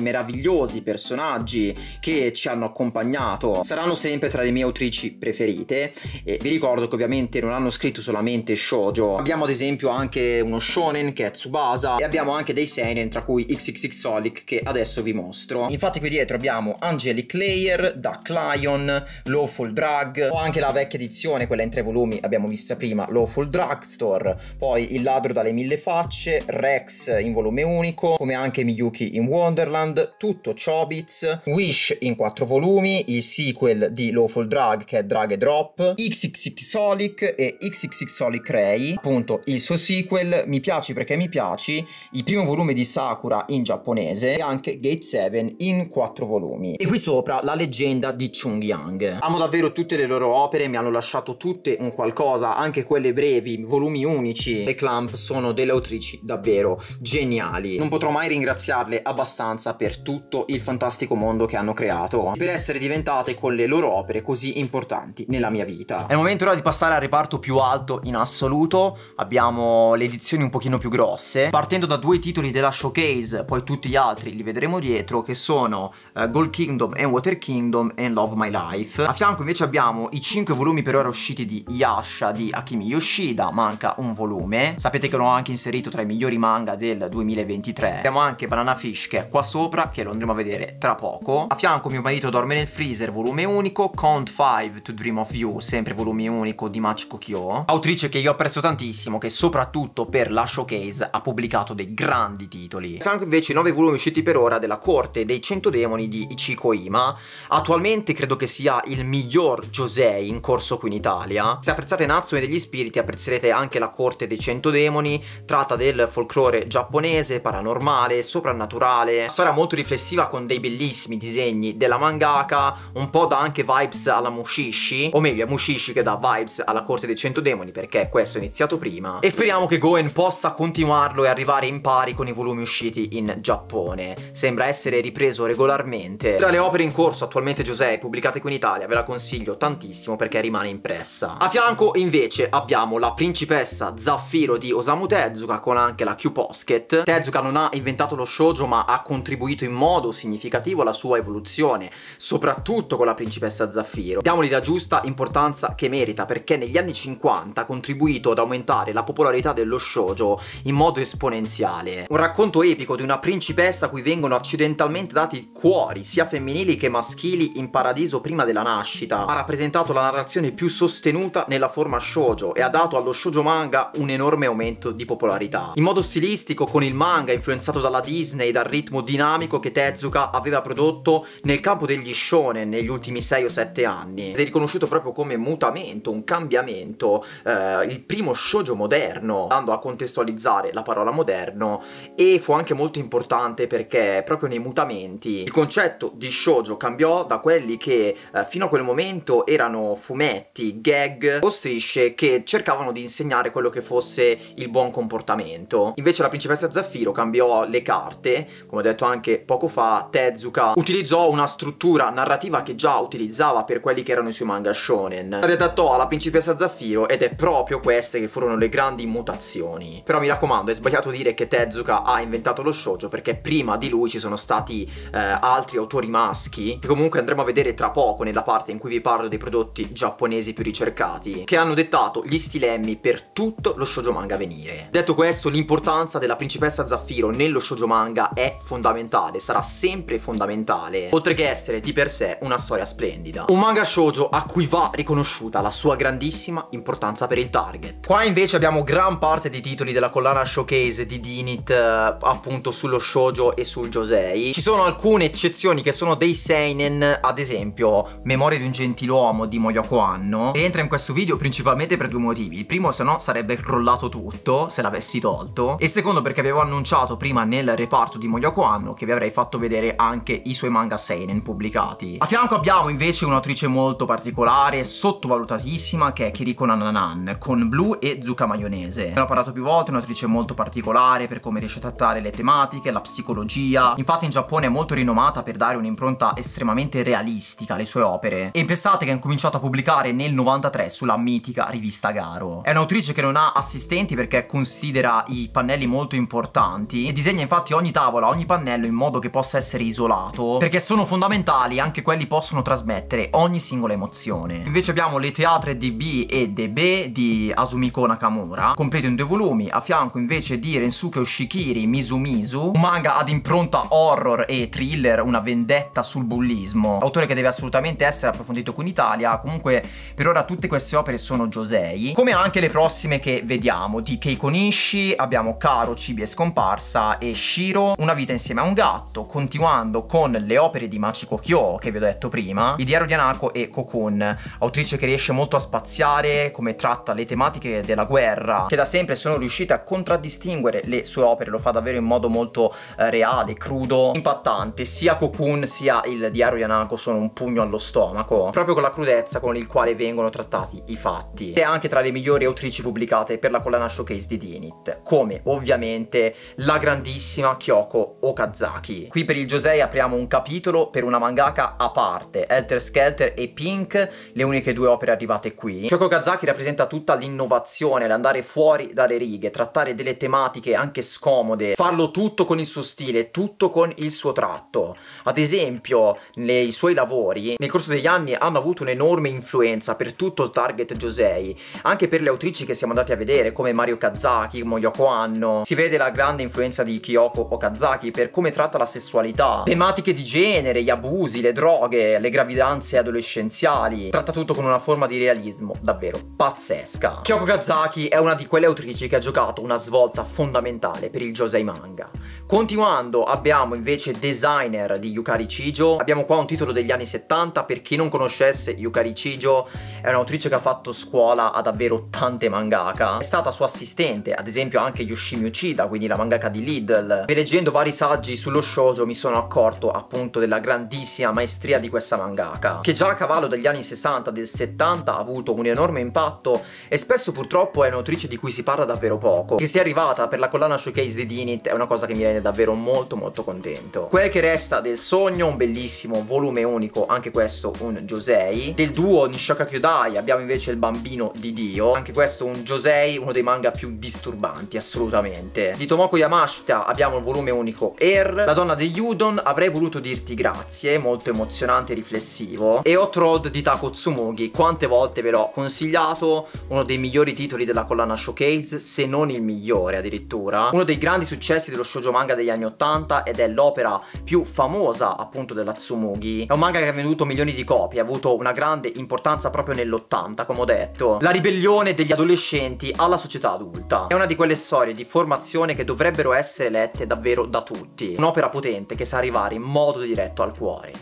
meravigliosi personaggi che ci hanno accompagnato. Saranno sempre tra le mie autrici preferite e vi ricordo che ovviamente non hanno scritto solamente shoujo. Abbiamo ad esempio anche uno shonen che è Tsubasa e abbiamo anche dei seinen tra cui XXX Solic che adesso vi mostro. Infatti qui dietro abbiamo Angelic Layer, Duck Lion, Lawful Drug o anche la vecchia edizione, quella in tre volumi abbiamo visto prima Lawful Drugstore, poi Il ladro dalle mille facce, Rex in volume unico, come anche Miyuki in Wonderland, tutto Chobits, Wish in quattro volumi, il sequel di Lawful Drug che è Drag e Drop, XXX Solic e XXX Solic Ray appunto il suo sequel Mi piaci perché mi piaci, il primo volume di Sakura in giapponese e anche Gate 7 in quattro volumi. E qui sopra la leggenda di Chung Yang. Amo davvero tutte le loro opere, mi hanno lasciato tutte un qualcosa, anche quelle brevi, volumi unici, le Clamp sono delle autrici davvero geniali. Non potrò mai ringraziarle abbastanza per tutto il fantastico mondo che hanno creato, per essere diventate con le loro opere così importanti nella mia vita. È il momento ora di passare al reparto più alto in assoluto, abbiamo le edizioni un pochino più grosse, partendo da due titoli della showcase, poi tutti gli altri li vedremo dietro, che sono uh, Gold Kingdom and Water Kingdom and Love My Life. A fianco invece abbiamo i 5 volumi per ora usciti di Yasha di Akimi Yoshida, manca un volume. Sapete che l'ho anche inserito tra i migliori manga del 2023. Abbiamo anche Banana Fish che è qua sopra, che lo andremo a vedere tra poco. A fianco mio marito dorme nel freezer, volume unico, Count 5 to Dream of You, sempre volume unico di Machiko Kyo. Autrice che io apprezzo tantissimo, che soprattutto per la showcase ha pubblicato dei grandi titoli. A fianco invece 9 volumi usciti per ora della corte dei 100 demoni di Ichiko Ima. Attualmente credo che sia il miglior Josei in corso qui in Italia se apprezzate Natsume degli spiriti apprezzerete anche La corte dei cento demoni, tratta del folklore giapponese, paranormale, soprannaturale, storia molto riflessiva con dei bellissimi disegni della mangaka, un po' da anche vibes alla Mushishi, o meglio a Mushishi che dà vibes alla corte dei cento demoni perché questo è iniziato prima e speriamo che Goen possa continuarlo e arrivare in pari con i volumi usciti in Giappone. Sembra essere ripreso regolarmente. Tra le opere in corso attualmente Giuseppe pubblicate qui in Italia ve la consiglio tantissimo perché rimane impressa. A fianco invece abbiamo la principessa Zaffiro di Osamu Tezuka con anche la Q-Posket. Tezuka non ha inventato lo shoujo ma ha contribuito in modo significativo alla sua evoluzione, soprattutto con la principessa Zaffiro. Diamogli la giusta importanza che merita perché negli anni 50 ha contribuito ad aumentare la popolarità dello shoujo in modo esponenziale. Un racconto epico di una principessa a cui vengono accidentalmente dati cuori sia femminili che maschili in paradiso prima della nascita ha rappresentato la narrazione più sostenuta contenuta nella forma shoujo e ha dato allo shoujo manga un enorme aumento di popolarità. In modo stilistico con il manga influenzato dalla Disney, dal ritmo dinamico che Tezuka aveva prodotto nel campo degli shonen negli ultimi 6 o 7 anni ed è riconosciuto proprio come mutamento, un cambiamento, eh, il primo shoujo moderno, andando a contestualizzare la parola moderno e fu anche molto importante perché proprio nei mutamenti il concetto di shoujo cambiò da quelli che eh, fino a quel momento erano fumetti, gag tag o strisce che cercavano di insegnare quello che fosse il buon comportamento. Invece la principessa Zaffiro cambiò le carte, come ho detto anche poco fa, Tezuka utilizzò una struttura narrativa che già utilizzava per quelli che erano i suoi manga shonen. Riadattò alla principessa Zaffiro ed è proprio queste che furono le grandi mutazioni. Però mi raccomando, è sbagliato dire che Tezuka ha inventato lo shoujo perché prima di lui ci sono stati eh, altri autori maschi che comunque andremo a vedere tra poco nella parte in cui vi parlo dei prodotti giapponesi più ricercati mercati che hanno dettato gli stilemmi per tutto lo shoujo manga a venire. Detto questo, l'importanza della principessa Zaffiro nello shoujo manga è fondamentale, sarà sempre fondamentale, oltre che essere di per sé una storia splendida. Un manga shoujo a cui va riconosciuta la sua grandissima importanza per il target. Qua invece abbiamo gran parte dei titoli della collana showcase di Dinit eh, appunto sullo shoujo e sul josei. Ci sono alcune eccezioni che sono dei seinen, ad esempio Memoria di un gentiluomo di Moyoko Anno, che entra in questo video principalmente per due motivi. Il primo, se no, sarebbe crollato tutto se l'avessi tolto. E secondo, perché avevo annunciato prima nel reparto di Moyoko Anno che vi avrei fatto vedere anche i suoi manga seinen pubblicati. A fianco abbiamo invece un'autrice molto particolare, sottovalutatissima, che è Kiriko Nananan, con Blu e Zucca Maionese. Ne ho parlato più volte, è un'autrice molto particolare per come riesce a trattare le tematiche, la psicologia. Infatti in Giappone è molto rinomata per dare un'impronta estremamente realistica alle sue opere. E pensate che ha cominciato a pubblicare nel 93 3 sulla mitica rivista Garo. È un'autrice che non ha assistenti perché considera i pannelli molto importanti e disegna infatti ogni tavola, ogni pannello in modo che possa essere isolato perché sono fondamentali, anche quelli possono trasmettere ogni singola emozione. Invece abbiamo le teatre di B e de B di Asumiko Nakamura, complete in due volumi, a fianco invece di Rensuke Ushikiri Misumisu, un manga ad impronta horror e thriller, una vendetta sul bullismo, autore che deve assolutamente essere approfondito qui in Italia, comunque per ora tutte queste queste opere sono Josei, come anche le prossime che vediamo, di Keiko Nishi, abbiamo Caro, Cibi e Scomparsa e Shiro, Una vita insieme a un gatto, continuando con le opere di Machiko Kyo, che vi ho detto prima, Il diario di Anako e Kokun, autrice che riesce molto a spaziare, come tratta le tematiche della guerra, che da sempre sono riuscite a contraddistinguere le sue opere, lo fa davvero in modo molto eh, reale, crudo, impattante, sia Kokun sia il diario di Anako sono un pugno allo stomaco, proprio con la crudezza con il quale vengono trattate stati i fatti. E anche tra le migliori autrici pubblicate per la collana showcase di Dinit, come ovviamente la grandissima Kyoko Okazaki. Qui per il Josei apriamo un capitolo per una mangaka a parte, Elter Skelter e Pink, le uniche due opere arrivate qui. Kyoko Okazaki rappresenta tutta l'innovazione, l'andare fuori dalle righe, trattare delle tematiche anche scomode, farlo tutto con il suo stile, tutto con il suo tratto. Ad esempio, nei suoi lavori, nel corso degli anni hanno avuto un'enorme influenza per tutto il target Josei. Anche per le autrici che siamo andati a vedere, come Mario Kazaki, come Yoko Anno, si vede la grande influenza di Kyoko Okazaki per come tratta la sessualità, tematiche di genere, gli abusi, le droghe, le gravidanze adolescenziali. Tratta tutto con una forma di realismo davvero pazzesca. Kyoko Kazaki è una di quelle autrici che ha giocato una svolta fondamentale per il Josei manga. Continuando, abbiamo invece Designer di Yukari Chijo. Abbiamo qua un titolo degli anni 70, per chi non conoscesse Yukari Chijo è un'autrice un'autrice che ha fatto scuola a davvero tante mangaka, è stata sua assistente, ad esempio anche Yoshimi Uchida, quindi la mangaka di Lidl. E leggendo vari saggi sullo shoujo mi sono accorto appunto della grandissima maestria di questa mangaka, che già a cavallo degli anni 60 del 70 ha avuto un enorme impatto e spesso purtroppo è un'autrice di cui si parla davvero poco. Che sia arrivata per la collana showcase di Dinit è una cosa che mi rende davvero molto molto contento. Quel che resta del sogno, un bellissimo volume unico, anche questo un Josei, del duo Nishoka Kyodai, abbiamo invece il bambino di Dio, anche questo un Josei, uno dei manga più disturbanti assolutamente. Di Tomoko Yamashita abbiamo il volume unico Air, La donna degli Udon, Avrei voluto dirti grazie, molto emozionante e riflessivo, e Hot Rod di Takotsumugi, quante volte ve l'ho consigliato, uno dei migliori titoli della collana Showcase, se non il migliore addirittura, uno dei grandi successi dello shoujo manga degli anni 80 ed è l'opera più famosa appunto della Tsumugi. È un manga che ha venduto milioni di copie, ha avuto una grande importanza proprio nell'80 80, come ho detto, la ribellione degli adolescenti alla società adulta. È una di quelle storie di formazione che dovrebbero essere lette davvero da tutti. Un'opera potente che sa arrivare in modo diretto al cuore.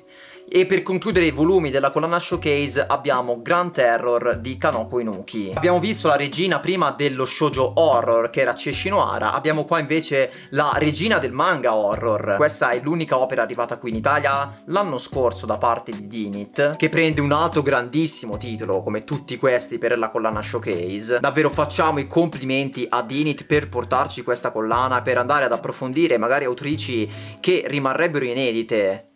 E per concludere i volumi della collana showcase abbiamo Grand Terror di Kanoko Inuki. Abbiamo visto la regina prima dello shoujo horror che era Ceshi Noara, abbiamo qua invece la regina del manga horror. Questa è l'unica opera arrivata qui in Italia l'anno scorso da parte di Dinit che prende un altro grandissimo titolo come tutti questi per la collana showcase. Davvero facciamo i complimenti a Dinit per portarci questa collana per andare ad approfondire magari autrici che rimarrebbero inedite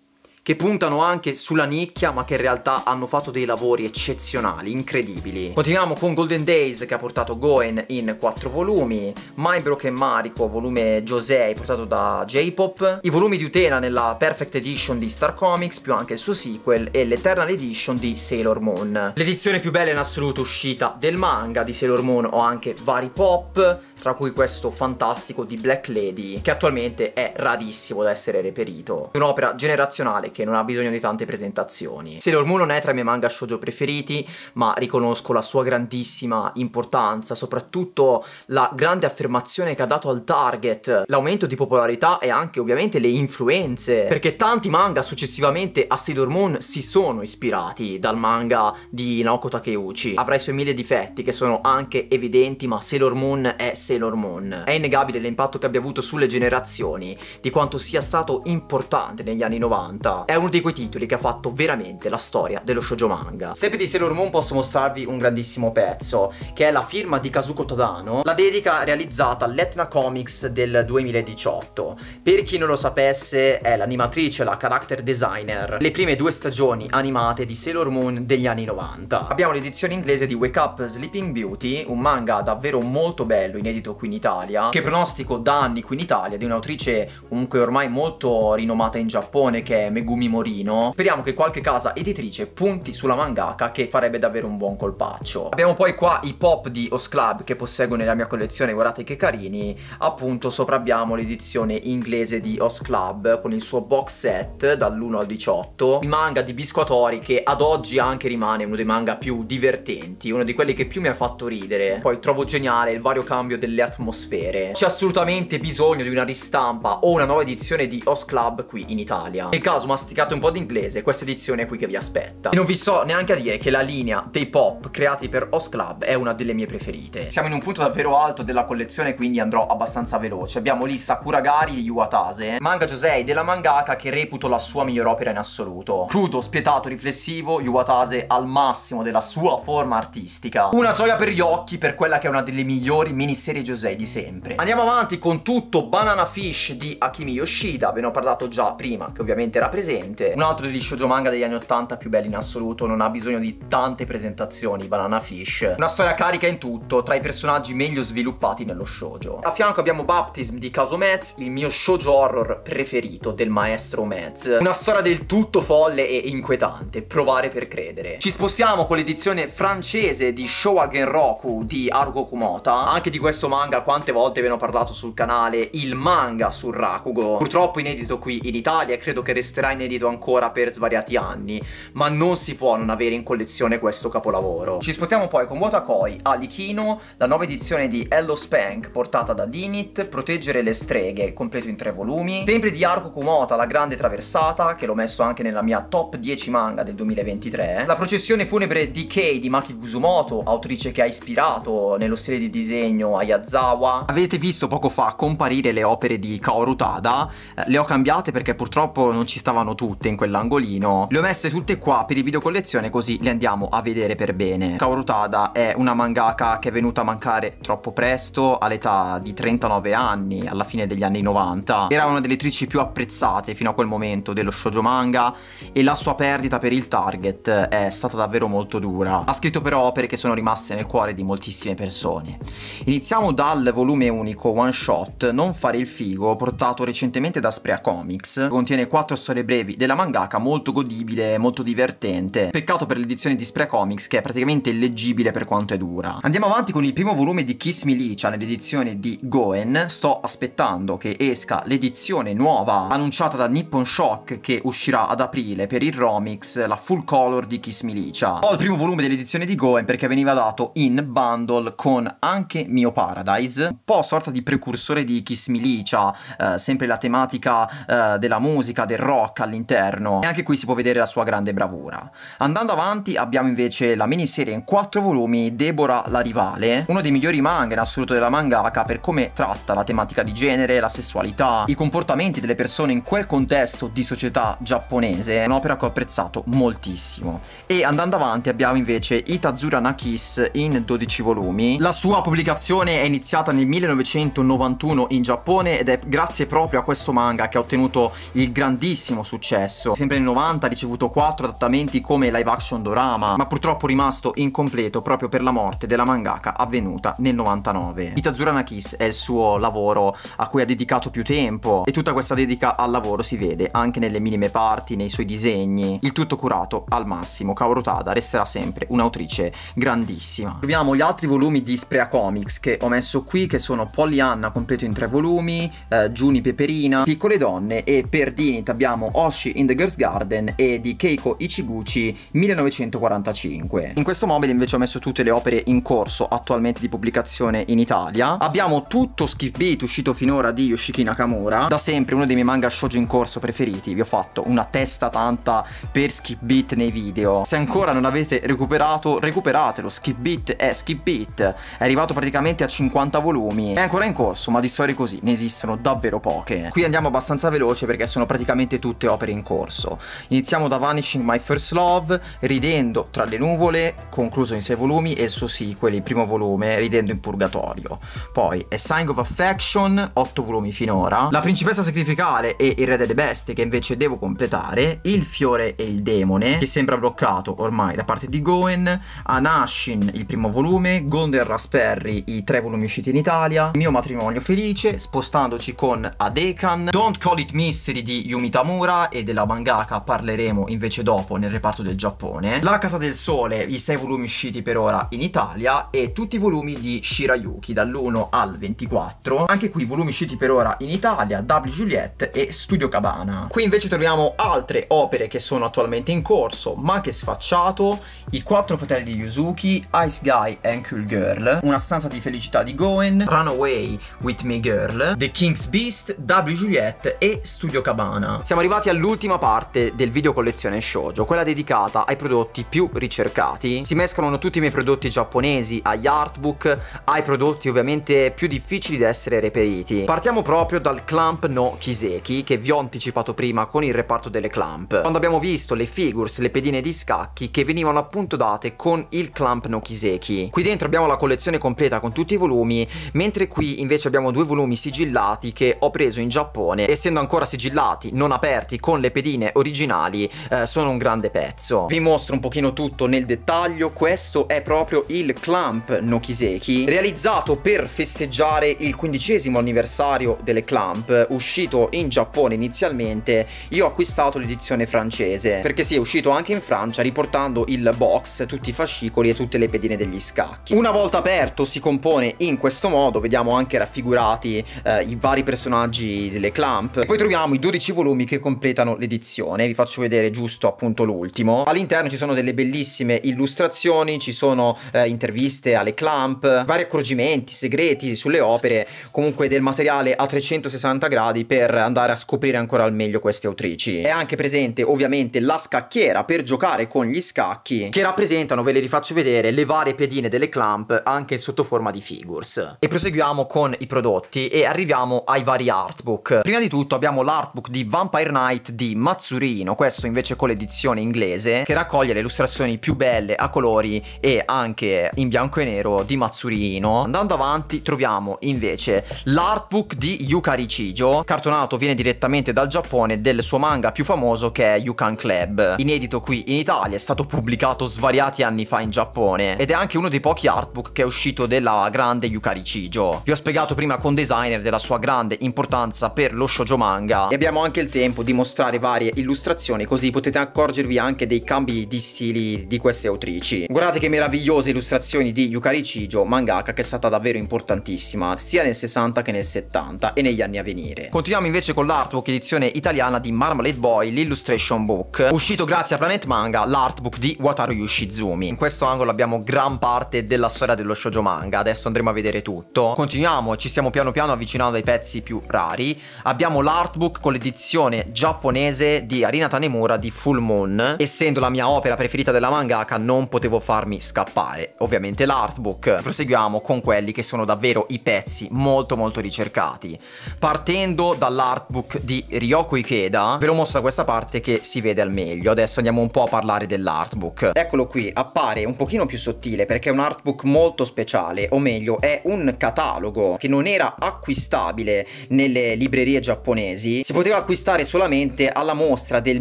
che puntano anche sulla nicchia ma che in realtà hanno fatto dei lavori eccezionali, incredibili. Continuiamo con Golden Days che ha portato Goen in quattro volumi, My Broken Mariko, volume Josei portato da J-Pop, i volumi di Utena nella Perfect Edition di Star Comics più anche il suo sequel e l'Eternal Edition di Sailor Moon. L'edizione più bella in assoluto uscita del manga di Sailor Moon ho anche vari pop, tra cui questo fantastico di Black Lady, che attualmente è rarissimo da essere reperito. Un'opera generazionale che non ha bisogno di tante presentazioni. Sailor Moon non è tra i miei manga shoujo preferiti, ma riconosco la sua grandissima importanza, soprattutto la grande affermazione che ha dato al target, l'aumento di popolarità e anche ovviamente le influenze, perché tanti manga successivamente a Sailor Moon si sono ispirati dal manga di Naoko Takeuchi. Avrà i suoi mille difetti che sono anche evidenti, ma Sailor Moon è Sailor Moon. È innegabile l'impatto che abbia avuto sulle generazioni, di quanto sia stato importante negli anni 90. È uno di quei titoli che ha fatto veramente la storia dello shoujo manga. Sempre di Sailor Moon posso mostrarvi un grandissimo pezzo, che è la firma di Kazuko Tadano, la dedica realizzata all'Etna Comics del 2018. Per chi non lo sapesse, è l'animatrice, la character designer, le prime due stagioni animate di Sailor Moon degli anni 90. Abbiamo l'edizione inglese di Wake Up Sleeping Beauty, un manga davvero molto bello, inedito edito qui in Italia, che pronostico da anni qui in Italia, di un'autrice comunque ormai molto rinomata in Giappone, che è Megumi Morino. Speriamo che qualche casa editrice punti sulla mangaka, che farebbe davvero un buon colpaccio. Abbiamo poi qua i pop di Os Club, che posseggo nella mia collezione, guardate che carini. Appunto, sopra abbiamo l'edizione inglese di Os Club, con il suo box set dall'1 al 18. Il manga di Bisquatori, che ad oggi anche rimane uno dei manga più divertenti, uno di quelli che più mi ha fatto ridere. Poi trovo geniale il vario cambio del delle atmosfere. C'è assolutamente bisogno di una ristampa o una nuova edizione di Host Club qui in Italia. Nel caso masticate un po' d'inglese questa edizione è qui che vi aspetta. E non vi sto neanche a dire che la linea dei pop creati per Host Club è una delle mie preferite. Siamo in un punto davvero alto della collezione, quindi andrò abbastanza veloce. Abbiamo lì Sakuragari di Yuatase, manga Josei della mangaka che reputo la sua miglior opera in assoluto. Crudo, spietato, riflessivo, Yuatase al massimo della sua forma artistica. Una gioia per gli occhi per quella che è una delle migliori miniserie Ettore Josei di sempre. Andiamo avanti con tutto Banana Fish di Akimi Yoshida, ve ne ho parlato già prima, che ovviamente era presente. Un altro degli shoujo manga degli anni 80 più belli in assoluto, non ha bisogno di tante presentazioni Banana Fish. Una storia carica in tutto, tra i personaggi meglio sviluppati nello shoujo. A fianco abbiamo Baptism di Caso Metz, il mio shoujo horror preferito del maestro Metz. Una storia del tutto folle e inquietante, provare per credere. Ci spostiamo con l'edizione francese di Showagen Roku di Argo Kumota, anche di questo questo manga quante volte ve ne ho parlato sul canale, il manga su Rakugo, purtroppo inedito qui in Italia e credo che resterà inedito ancora per svariati anni, ma non si può non avere in collezione questo capolavoro. Ci spostiamo poi con Wotakoi, Alikino, la nuova edizione di Hello Spank portata da Dinit, Proteggere le streghe, completo in tre volumi, sempre di Arco Kumota, La grande traversata, che l'ho messo anche nella mia top 10 manga del 2023, la processione funebre Decay di Maki Kusumoto, autrice che ha ispirato nello stile di disegno Ayatollah Miyazawa. Avete visto poco fa comparire le opere di Kaoru Tada, eh, le ho cambiate perché purtroppo non ci stavano tutte in quell'angolino, le ho messe tutte qua per il video collezione così le andiamo a vedere per bene. Kaoru Tada è una mangaka che è venuta a mancare troppo presto, all'età di 39 anni, alla fine degli anni 90. Era una delle attrici più apprezzate fino a quel momento dello shoujo manga e la sua perdita per il target eh, è stata davvero molto dura. Ha scritto però opere che sono rimaste nel cuore di moltissime persone. Iniziamo Partiamo dal volume unico One Shot Non fare il figo, portato recentemente da Sprea Comics. Contiene quattro storie brevi della mangaka, molto godibile molto divertente. Peccato per l'edizione di Sprea Comics che è praticamente illeggibile per quanto è dura. Andiamo avanti con il primo volume di Kiss Milicia nell'edizione di Goen. Sto aspettando che esca l'edizione nuova annunciata da Nippon Shock che uscirà ad aprile per il Romix, la full color di Kiss Milicia. Ho il primo volume dell'edizione di Goen perché veniva dato in bundle con anche mio padre Paradise, un po' sorta di precursore di Kiss Milicia, eh, sempre la tematica eh, della musica, del rock all'interno, e anche qui si può vedere la sua grande bravura. Andando avanti abbiamo invece la miniserie in quattro volumi Deborah la rivale, uno dei migliori manga in assoluto della mangaka per come tratta la tematica di genere, la sessualità, i comportamenti delle persone in quel contesto di società giapponese, un'opera che ho apprezzato moltissimo. E andando avanti abbiamo invece Itazura Nakis in 12 volumi, la sua pubblicazione è iniziata nel 1991 in Giappone ed è grazie proprio a questo manga che ha ottenuto il grandissimo successo. Sempre nel 90 ha ricevuto 4 adattamenti come live action dorama, ma purtroppo rimasto incompleto proprio per la morte della mangaka avvenuta nel 99. Itazura Nakis è il suo lavoro a cui ha dedicato più tempo e tutta questa dedica al lavoro si vede anche nelle minime parti, nei suoi disegni, il tutto curato al massimo. Kaoru Tada resterà sempre un'autrice grandissima. Troviamo gli altri volumi di Sprea Comics che ho messo qui che sono Pollyanna completo in tre volumi, eh, Juni Peperina, Piccole Donne e per Dinit abbiamo Oshi in the Girls Garden e di Keiko Ichiguchi 1945. In questo mobile invece ho messo tutte le opere in corso attualmente di pubblicazione in Italia. Abbiamo tutto Skip Beat uscito finora di Yoshiki Nakamura, da sempre uno dei miei manga shoujo in corso preferiti, vi ho fatto una testa tanta per Skip Beat nei video. Se ancora non l'avete recuperato, recuperatelo, Skip Beat è Skip Beat, è arrivato praticamente a 50 volumi. È ancora in corso, ma di storie così ne esistono davvero poche. Qui andiamo abbastanza veloce perché sono praticamente tutte opere in corso. Iniziamo da Vanishing My First Love, Ridendo tra le nuvole, concluso in 6 volumi, e il suo sequel, il primo volume, Ridendo in Purgatorio. Poi A Sign of Affection, 8 volumi finora, La Principessa Sacrificale e Il Re delle Bestie, che invece devo completare, Il Fiore e il Demone, che sembra bloccato ormai da parte di Goen, Anashin, il primo volume, Golden Rasperry, i tre volumi usciti in Italia, Mio matrimonio felice, spostandoci con Adekan, Don't Call It Mystery di Yumi Tamura e della mangaka parleremo invece dopo nel reparto del Giappone, La Casa del Sole, i 6 volumi usciti per ora in Italia e tutti i volumi di Shirayuki dall'1 al 24, anche qui volumi usciti per ora in Italia, W Juliette e Studio Cabana. Qui invece troviamo altre opere che sono attualmente in corso, Ma che sfacciato, I quattro fratelli di Yuzuki, Ice Guy and Cool Girl, Una stanza di felicità città di Goen, Runaway with Me Girl, The King's Beast, W Juliet e Studio Cabana. Siamo arrivati all'ultima parte del video collezione shoujo, quella dedicata ai prodotti più ricercati. Si mescolano tutti i miei prodotti giapponesi, agli artbook, ai prodotti ovviamente più difficili da essere reperiti. Partiamo proprio dal Clamp no Kiseki che vi ho anticipato prima con il reparto delle Clamp. Quando abbiamo visto le figures, le pedine di scacchi che venivano appunto date con il Clamp no Kiseki. Qui dentro abbiamo la collezione completa con tutti i volumi volumi, mentre qui invece abbiamo due volumi sigillati che ho preso in Giappone, essendo ancora sigillati, non aperti, con le pedine originali, eh, sono un grande pezzo. Vi mostro un pochino tutto nel dettaglio, questo è proprio il Clamp Nokiseki, realizzato per festeggiare il quindicesimo anniversario delle Clamp, uscito in Giappone inizialmente, io ho acquistato l'edizione francese, perché sì, è uscito anche in Francia riportando il box, tutti i fascicoli e tutte le pedine degli scacchi. Una volta aperto si compone in questo modo vediamo anche raffigurati eh, i vari personaggi delle Clamp. e poi troviamo i 12 volumi che completano l'edizione vi faccio vedere giusto appunto l'ultimo all'interno ci sono delle bellissime illustrazioni ci sono eh, interviste alle Clamp, vari accorgimenti segreti sulle opere comunque del materiale a 360 gradi per andare a scoprire ancora al meglio queste autrici è anche presente ovviamente la scacchiera per giocare con gli scacchi che rappresentano ve le rifaccio vedere le varie pedine delle Clamp anche sotto forma di figo figures. E proseguiamo con i prodotti e arriviamo ai vari artbook. Prima di tutto abbiamo l'artbook di Vampire Knight di Matsurino, questo invece con l'edizione inglese, che raccoglie le illustrazioni più belle a colori e anche in bianco e nero di Matsurino. Andando avanti troviamo invece l'artbook di Yukari Chijo, cartonato viene direttamente dal Giappone del suo manga più famoso che è Yukan Club, inedito qui in Italia, è stato pubblicato svariati anni fa in Giappone ed è anche uno dei pochi artbook che è uscito della grande grande Yukari Chijo. Vi ho spiegato prima con Designer della sua grande importanza per lo shoujo manga e abbiamo anche il tempo di mostrare varie illustrazioni così potete accorgervi anche dei cambi di stili di queste autrici. Guardate che meravigliose illustrazioni di Yukari Chijo, mangaka che è stata davvero importantissima sia nel 60 che nel 70 e negli anni a venire. Continuiamo invece con l'artbook edizione italiana di Marmalade Boy, l'illustration book, uscito grazie a Planet Manga, l'artbook di Wataru Yoshizumi. In questo angolo abbiamo gran parte della storia dello shoujo manga, adesso andremo a vedere tutto. Continuiamo, ci stiamo piano piano avvicinando ai pezzi più rari. Abbiamo l'artbook con l'edizione giapponese di Arina Tanemura di Full Moon. Essendo la mia opera preferita della mangaka non potevo farmi scappare. Ovviamente l'artbook. Proseguiamo con quelli che sono davvero i pezzi molto molto ricercati. Partendo dall'artbook di Ryoko Ikeda, ve lo mostro da questa parte che si vede al meglio. Adesso andiamo un po' a parlare dell'artbook. Eccolo qui, appare un pochino più sottile perché è un artbook molto speciale, o meglio meglio è un catalogo che non era acquistabile nelle librerie giapponesi, si poteva acquistare solamente alla mostra del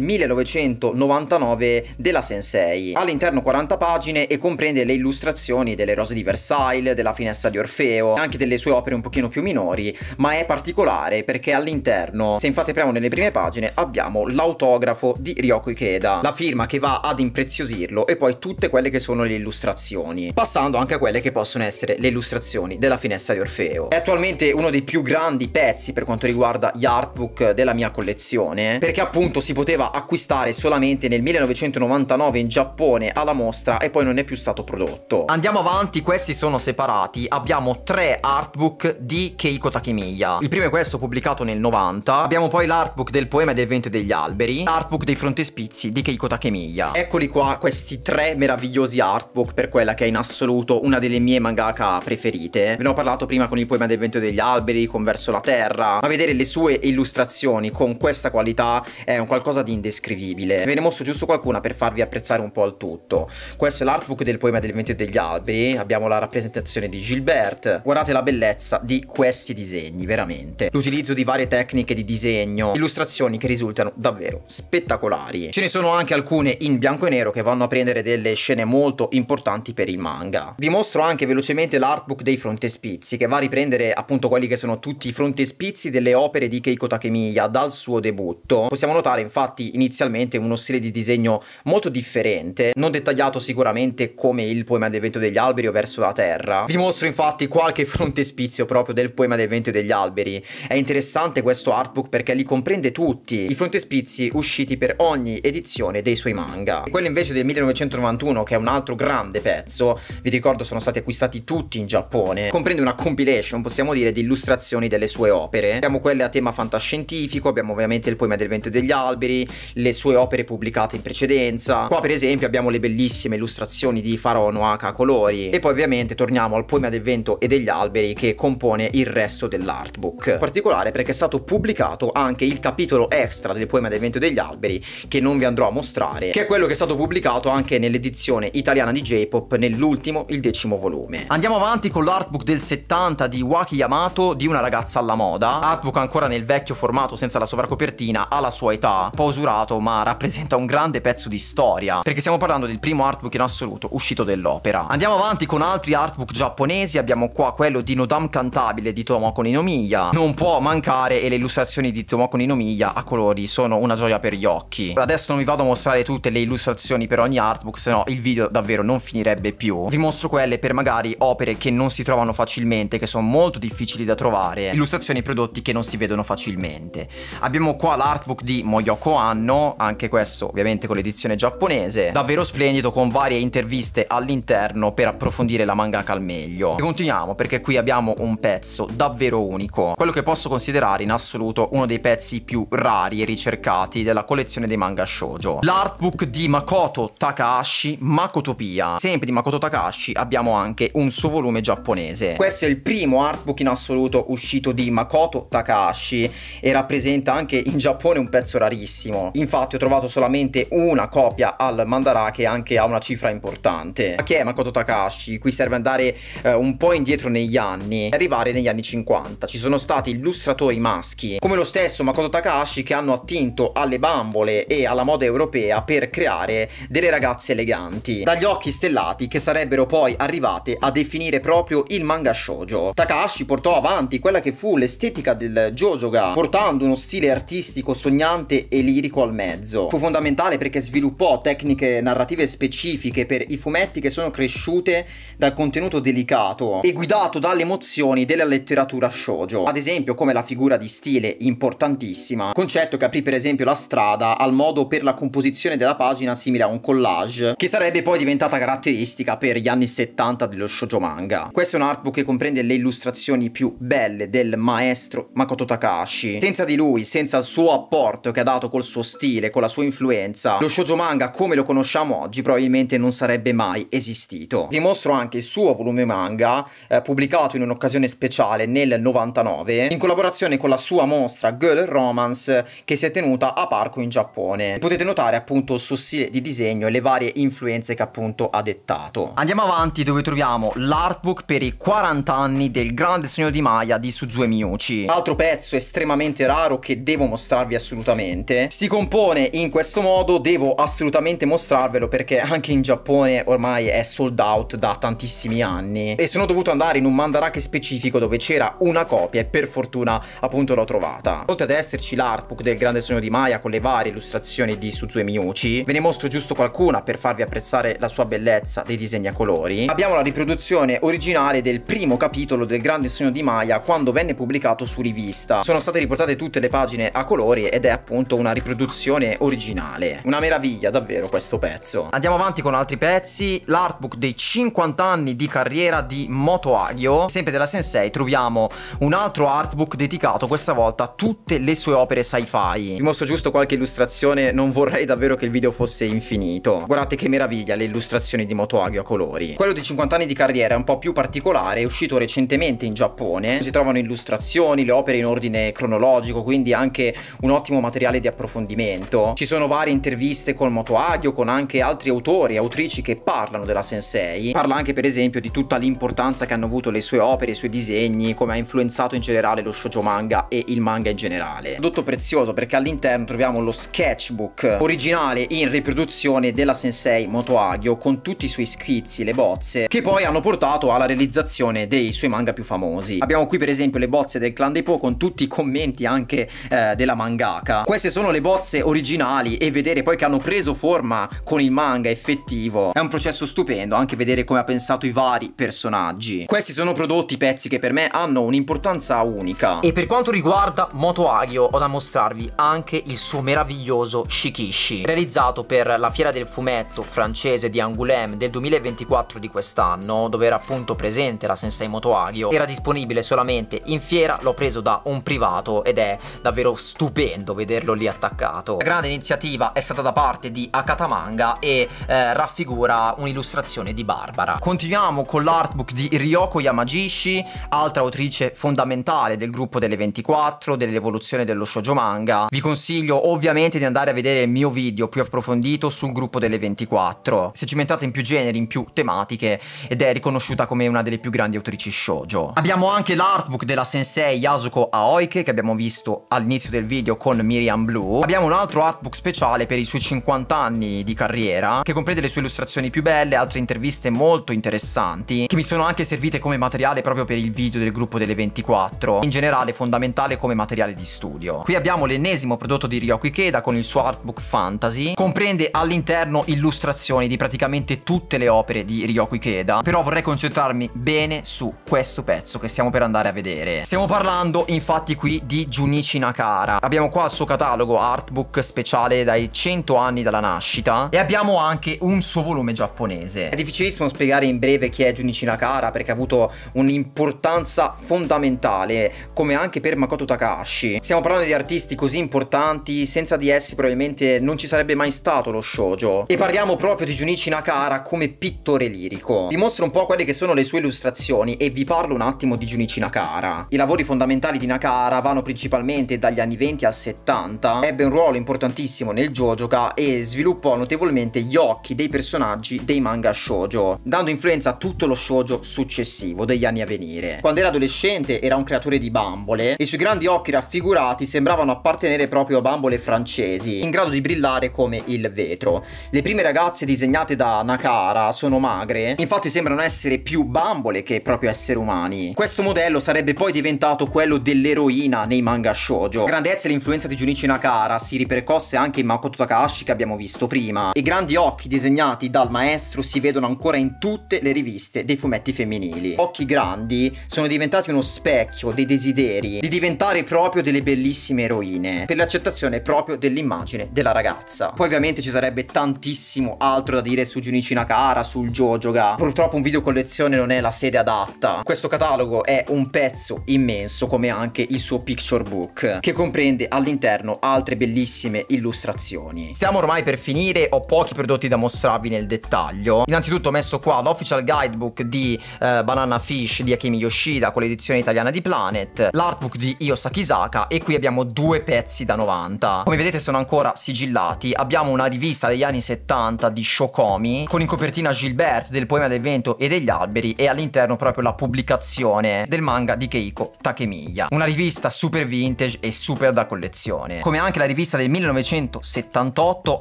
1999 della Sensei. All'interno 40 pagine e comprende le illustrazioni delle rose di Versailles, della finestra di Orfeo, anche delle sue opere un pochino più minori, ma è particolare perché all'interno, se infatti apriamo nelle prime pagine, abbiamo l'autografo di Ryoko Ikeda, la firma che va ad impreziosirlo e poi tutte quelle che sono le illustrazioni, passando anche a quelle che possono essere le illustrazioni illustrazioni della finestra di Orfeo. È attualmente uno dei più grandi pezzi per quanto riguarda gli artbook della mia collezione, perché appunto si poteva acquistare solamente nel 1999 in Giappone alla mostra e poi non è più stato prodotto. Andiamo avanti, questi sono separati. Abbiamo tre artbook di Keiko Takemiya. Il primo è questo pubblicato nel 90. Abbiamo poi l'artbook del poema del vento e degli alberi, l'artbook dei frontespizi di Keiko Takemiya. Eccoli qua questi tre meravigliosi artbook per quella che è in assoluto una delle mie mangaka preferite preferite. Ve ne ho parlato prima con il poema del vento degli alberi, con Verso la terra, ma vedere le sue illustrazioni con questa qualità è un qualcosa di indescrivibile. Ve ne mostro giusto qualcuna per farvi apprezzare un po' il tutto. Questo è l'artbook del poema del vento degli alberi, abbiamo la rappresentazione di Gilbert. Guardate la bellezza di questi disegni, veramente. L'utilizzo di varie tecniche di disegno, illustrazioni che risultano davvero spettacolari. Ce ne sono anche alcune in bianco e nero che vanno a prendere delle scene molto importanti per il manga. Vi mostro anche velocemente l'artbook book dei frontespizi, che va a riprendere appunto quelli che sono tutti i frontespizi delle opere di Keiko Takemiya dal suo debutto. Possiamo notare infatti inizialmente uno stile di disegno molto differente, non dettagliato sicuramente come il poema del vento degli alberi o verso la terra. Vi mostro infatti qualche frontespizio proprio del poema del vento degli alberi. È interessante questo artbook perché li comprende tutti i frontespizi usciti per ogni edizione dei suoi manga. E quello invece del 1991 che è un altro grande pezzo, vi ricordo sono stati acquistati tutti in Giappone Giappone. Comprende una compilation, possiamo dire, di illustrazioni delle sue opere. Abbiamo quelle a tema fantascientifico, abbiamo ovviamente il poema del vento e degli alberi, le sue opere pubblicate in precedenza. Qua per esempio abbiamo le bellissime illustrazioni di Faro Noaka a colori. E poi ovviamente torniamo al poema del vento e degli alberi che compone il resto dell'artbook. In particolare perché è stato pubblicato anche il capitolo extra del poema del vento e degli alberi che non vi andrò a mostrare, che è quello che è stato pubblicato anche nell'edizione italiana di J-Pop nell'ultimo, il decimo volume. Andiamo avanti con l'artbook del 70 di Waki Yamato di una ragazza alla moda, artbook ancora nel vecchio formato senza la sovracopertina, alla sua età, un po' usurato ma rappresenta un grande pezzo di storia, perché stiamo parlando del primo artbook in assoluto uscito dell'opera. Andiamo avanti con altri artbook giapponesi, abbiamo qua quello di Nodam Cantabile di Tomoko Ninomiya, non può mancare e le illustrazioni di Tomoko Ninomiya a colori sono una gioia per gli occhi. Adesso non vi vado a mostrare tutte le illustrazioni per ogni artbook, se no il video davvero non finirebbe più. Vi mostro quelle per magari opere che non si trovano facilmente, che sono molto difficili da trovare, illustrazioni e prodotti che non si vedono facilmente. Abbiamo qua l'artbook di Moyoko Anno, anche questo ovviamente con l'edizione giapponese, davvero splendido con varie interviste all'interno per approfondire la mangaka al meglio. E continuiamo perché qui abbiamo un pezzo davvero unico, quello che posso considerare in assoluto uno dei pezzi più rari e ricercati della collezione dei manga shoujo. L'artbook di Makoto Takahashi, Makotopia. Sempre di Makoto Takahashi abbiamo anche un suo volume giapponese. Questo è il primo artbook in assoluto uscito di Makoto Takahashi e rappresenta anche in Giappone un pezzo rarissimo. Infatti ho trovato solamente una copia al Mandara che anche ha una cifra importante. Ma chi è Makoto Takahashi? Qui serve andare eh, un po' indietro negli anni, arrivare negli anni 50. Ci sono stati illustratori maschi, come lo stesso Makoto Takahashi che hanno attinto alle bambole e alla moda europea per creare delle ragazze eleganti, dagli occhi stellati che sarebbero poi arrivate a definire proprio proprio il manga shoujo. Takahashi portò avanti quella che fu l'estetica del Jojoga, portando uno stile artistico sognante e lirico al mezzo. Fu fondamentale perché sviluppò tecniche narrative specifiche per i fumetti che sono cresciute dal contenuto delicato e guidato dalle emozioni della letteratura shoujo, ad esempio come la figura di stile importantissima, concetto che aprì per esempio la strada al modo per la composizione della pagina simile a un collage, che sarebbe poi diventata caratteristica per gli anni 70 dello shoujo manga. Questo è un artbook che comprende le illustrazioni più belle del maestro Makoto Takashi. Senza di lui, senza il suo apporto che ha dato col suo stile, con la sua influenza, lo shoujo manga come lo conosciamo oggi probabilmente non sarebbe mai esistito. Vi mostro anche il suo volume manga, eh, pubblicato in un'occasione speciale nel 99, in collaborazione con la sua mostra Girl Romance che si è tenuta a Parco in Giappone. Potete notare appunto il suo stile di disegno e le varie influenze che appunto ha dettato. Andiamo avanti dove troviamo l'artbook Facebook per i 40 anni del grande sogno di Maya di Suzue Miyuchi. Altro pezzo estremamente raro che devo mostrarvi assolutamente. Si compone in questo modo, devo assolutamente mostrarvelo perché anche in Giappone ormai è sold out da tantissimi anni e sono dovuto andare in un mandarake specifico dove c'era una copia e per fortuna appunto l'ho trovata. Oltre ad esserci l'artbook del grande sogno di Maya con le varie illustrazioni di Suzue Miyuchi, ve ne mostro giusto qualcuna per farvi apprezzare la sua bellezza dei disegni a colori. Abbiamo la riproduzione originale originale del primo capitolo del Grande Sogno di Maya quando venne pubblicato su rivista. Sono state riportate tutte le pagine a colori ed è appunto una riproduzione originale. Una meraviglia davvero questo pezzo. Andiamo avanti con altri pezzi. L'artbook dei 50 anni di carriera di Moto Agio, sempre della Sensei, troviamo un altro artbook dedicato questa volta a tutte le sue opere sci-fi. Vi mostro giusto qualche illustrazione, non vorrei davvero che il video fosse infinito. Guardate che meraviglia le illustrazioni di Moto Agio a colori. Quello di 50 anni di carriera è un po' più particolare, è uscito recentemente in Giappone, si trovano illustrazioni, le opere in ordine cronologico, quindi anche un ottimo materiale di approfondimento. Ci sono varie interviste con Moto Agio, con anche altri autori e autrici che parlano della Sensei, parla anche per esempio di tutta l'importanza che hanno avuto le sue opere, i suoi disegni, come ha influenzato in generale lo shoujo manga e il manga in generale. Prodotto prezioso perché all'interno troviamo lo sketchbook originale in riproduzione della Sensei Moto Agio con tutti i suoi schizzi, le bozze, che poi hanno portato alla realizzazione dei suoi manga più famosi. Abbiamo qui per esempio le bozze del clan dei Po con tutti i commenti anche eh, della mangaka. Queste sono le bozze originali e vedere poi che hanno preso forma con il manga effettivo è un processo stupendo, anche vedere come ha pensato i vari personaggi. Questi sono prodotti, pezzi che per me hanno un'importanza unica. E per quanto riguarda Moto Agio ho da mostrarvi anche il suo meraviglioso Shikishi, realizzato per la fiera del fumetto francese di Angoulême del 2024 di quest'anno, dove era appunto presente, la Sensei Moto Agio, era disponibile solamente in fiera, l'ho preso da un privato ed è davvero stupendo vederlo lì attaccato. La grande iniziativa è stata da parte di Akatamanga e eh, raffigura un'illustrazione di Barbara. Continuiamo con l'artbook di Ryoko Yamagishi, altra autrice fondamentale del gruppo delle 24, dell'evoluzione dello shoujo manga. Vi consiglio ovviamente di andare a vedere il mio video più approfondito sul gruppo delle 24. se ci cimentata in più generi, in più tematiche ed è riconosciuta come come una delle più grandi autrici shoujo. Abbiamo anche l'artbook della sensei Yasuko Aoike che abbiamo visto all'inizio del video con Miriam Blue. Abbiamo un altro artbook speciale per i suoi 50 anni di carriera che comprende le sue illustrazioni più belle, altre interviste molto interessanti che mi sono anche servite come materiale proprio per il video del gruppo delle 24, in generale fondamentale come materiale di studio. Qui abbiamo l'ennesimo prodotto di Ryoko Ikeda con il suo artbook fantasy, comprende all'interno illustrazioni di praticamente tutte le opere di Ryoko Ikeda, però vorrei concentrarmi concentrarmi bene su questo pezzo che stiamo per andare a vedere. Stiamo parlando infatti qui di Junichi Nakara. Abbiamo qua il suo catalogo artbook speciale dai 100 anni dalla nascita e abbiamo anche un suo volume giapponese. È difficilissimo spiegare in breve chi è Junichi Nakara perché ha avuto un'importanza fondamentale come anche per Makoto Takashi. Stiamo parlando di artisti così importanti, senza di essi probabilmente non ci sarebbe mai stato lo shoujo. E parliamo proprio di Junichi Nakara come pittore lirico. Vi mostro un po' quelle che sono le sue illustrazioni e vi parlo un attimo di Junichi Nakara. I lavori fondamentali di Nakara vanno principalmente dagli anni 20 al 70, ebbe un ruolo importantissimo nel Jojoka e sviluppò notevolmente gli occhi dei personaggi dei manga shoujo, dando influenza a tutto lo shoujo successivo degli anni a venire. Quando era adolescente era un creatore di bambole, i suoi grandi occhi raffigurati sembravano appartenere proprio a bambole francesi, in grado di brillare come il vetro. Le prime ragazze disegnate da Nakara sono magre, infatti sembrano essere più bambole che proprio esseri umani. Questo modello sarebbe poi diventato quello dell'eroina nei manga shoujo. Grandezza e l'influenza di Junichi Nakara si ripercosse anche in Makoto Takahashi che abbiamo visto prima. I grandi occhi disegnati dal maestro si vedono ancora in tutte le riviste dei fumetti femminili. Occhi grandi sono diventati uno specchio dei desideri di diventare proprio delle bellissime eroine per l'accettazione proprio dell'immagine della ragazza. Poi ovviamente ci sarebbe tantissimo altro da dire su Junichi Nakara, sul Jojoga. Purtroppo un video collezione Giappone non è la sede adatta. Questo catalogo è un pezzo immenso come anche il suo picture book che comprende all'interno altre bellissime illustrazioni. Stiamo ormai per finire, ho pochi prodotti da mostrarvi nel dettaglio. Innanzitutto ho messo qua l'official guidebook di eh, Banana Fish di Akemi Yoshida con l'edizione italiana di Planet, l'artbook di Io Sakisaka e qui abbiamo due pezzi da 90. Come vedete sono ancora sigillati, abbiamo una rivista degli anni 70 di Shokomi con in copertina Gilbert del poema del vento e degli alberi numeri e all'interno proprio la pubblicazione del manga di Keiko Takemiya, una rivista super vintage e super da collezione, come anche la rivista del 1978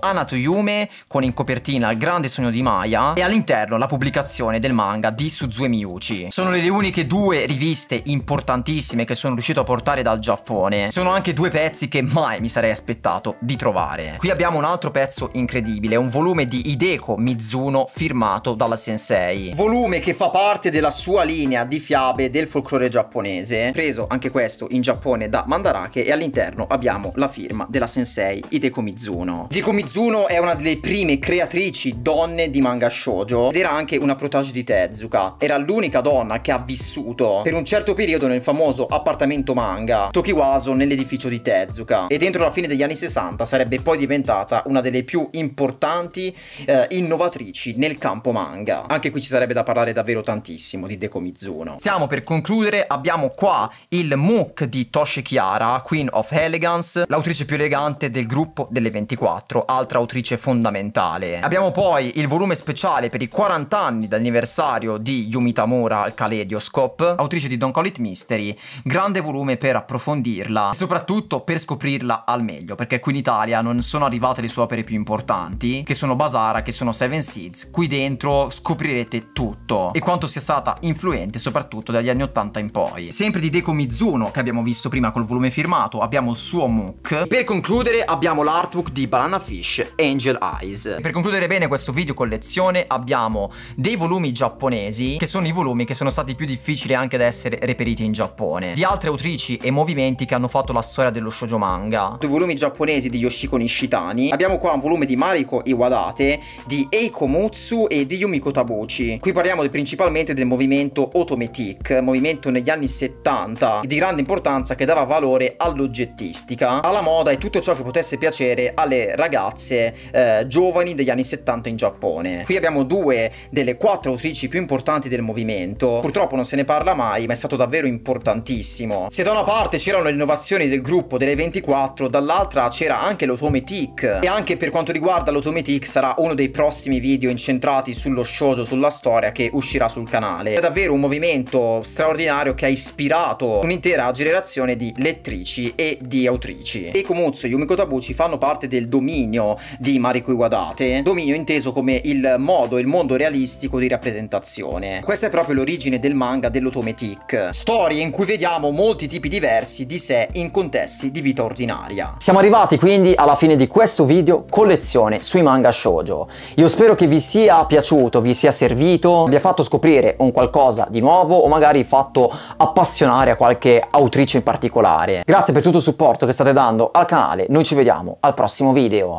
Anato Yume con in copertina Il grande sogno di Maya e all'interno la pubblicazione del manga di Suzue Miyuchi. Sono le uniche due riviste importantissime che sono riuscito a portare dal Giappone. Sono anche due pezzi che mai mi sarei aspettato di trovare. Qui abbiamo un altro pezzo incredibile, un volume di Ideko Mizuno firmato dalla Sensei. Volume che fa parte della sua linea di fiabe del folklore giapponese, preso anche questo in Giappone da Mandarake e all'interno abbiamo la firma della sensei Hideko Mizuno. Hideko Mizuno è una delle prime creatrici donne di manga shoujo ed era anche una protage di Tezuka. Era l'unica donna che ha vissuto per un certo periodo nel famoso appartamento manga Tokiwaso nell'edificio di Tezuka e dentro la fine degli anni 60 sarebbe poi diventata una delle più importanti eh, innovatrici nel campo manga. Anche qui ci sarebbe da parlare davvero tantissimo di Deco Mizuno. Stiamo per concludere, abbiamo qua il MOOC di Toshi Chiara, Queen of Elegance, l'autrice più elegante del gruppo delle 24, altra autrice fondamentale. Abbiamo poi il volume speciale per i 40 anni d'anniversario di Yumi Tamura al Caledioscope, autrice di Don't Call It Mystery, grande volume per approfondirla e soprattutto per scoprirla al meglio, perché qui in Italia non sono arrivate le sue opere più importanti, che sono Basara, che sono Seven Seeds, qui dentro scoprirete tutto. E quanto sia stata influente soprattutto dagli anni 80 in poi. Sempre di Deko Mizuno che abbiamo visto prima col volume firmato abbiamo il suo MOOC. Per concludere abbiamo l'artbook di Banana Fish Angel Eyes. Per concludere bene questo video collezione abbiamo dei volumi giapponesi che sono i volumi che sono stati più difficili anche da essere reperiti in Giappone. Di altre autrici e movimenti che hanno fatto la storia dello shoujo manga. Due volumi giapponesi di Yoshiko Nishitani. Abbiamo qua un volume di Mariko Iwadate, di Eiko Mutsu e di Yumiko Tabuchi. Qui parliamo dei principi principalmente del movimento automatic, movimento negli anni 70 di grande importanza che dava valore all'oggettistica, alla moda e tutto ciò che potesse piacere alle ragazze eh, giovani degli anni 70 in Giappone. Qui abbiamo due delle quattro autrici più importanti del movimento, purtroppo non se ne parla mai, ma è stato davvero importantissimo. Se da una parte c'erano le innovazioni del gruppo delle 24, dall'altra c'era anche l'automatic e anche per quanto riguarda l'automatic sarà uno dei prossimi video incentrati sullo shoujo, sulla storia che uscirà uscirà sul canale. È davvero un movimento straordinario che ha ispirato un'intera generazione di lettrici e di autrici. E Komutsu e Yumiko Tabuchi fanno parte del dominio di Mariko Iwadate, dominio inteso come il modo, il mondo realistico di rappresentazione. Questa è proprio l'origine del manga dell'Otometic, storie in cui vediamo molti tipi diversi di sé in contesti di vita ordinaria. Siamo arrivati quindi alla fine di questo video collezione sui manga shoujo. Io spero che vi sia piaciuto, vi sia servito, abbia fatto scoprire scoprire un qualcosa di nuovo o magari fatto appassionare a qualche autrice in particolare. Grazie per tutto il supporto che state dando al canale, noi ci vediamo al prossimo video.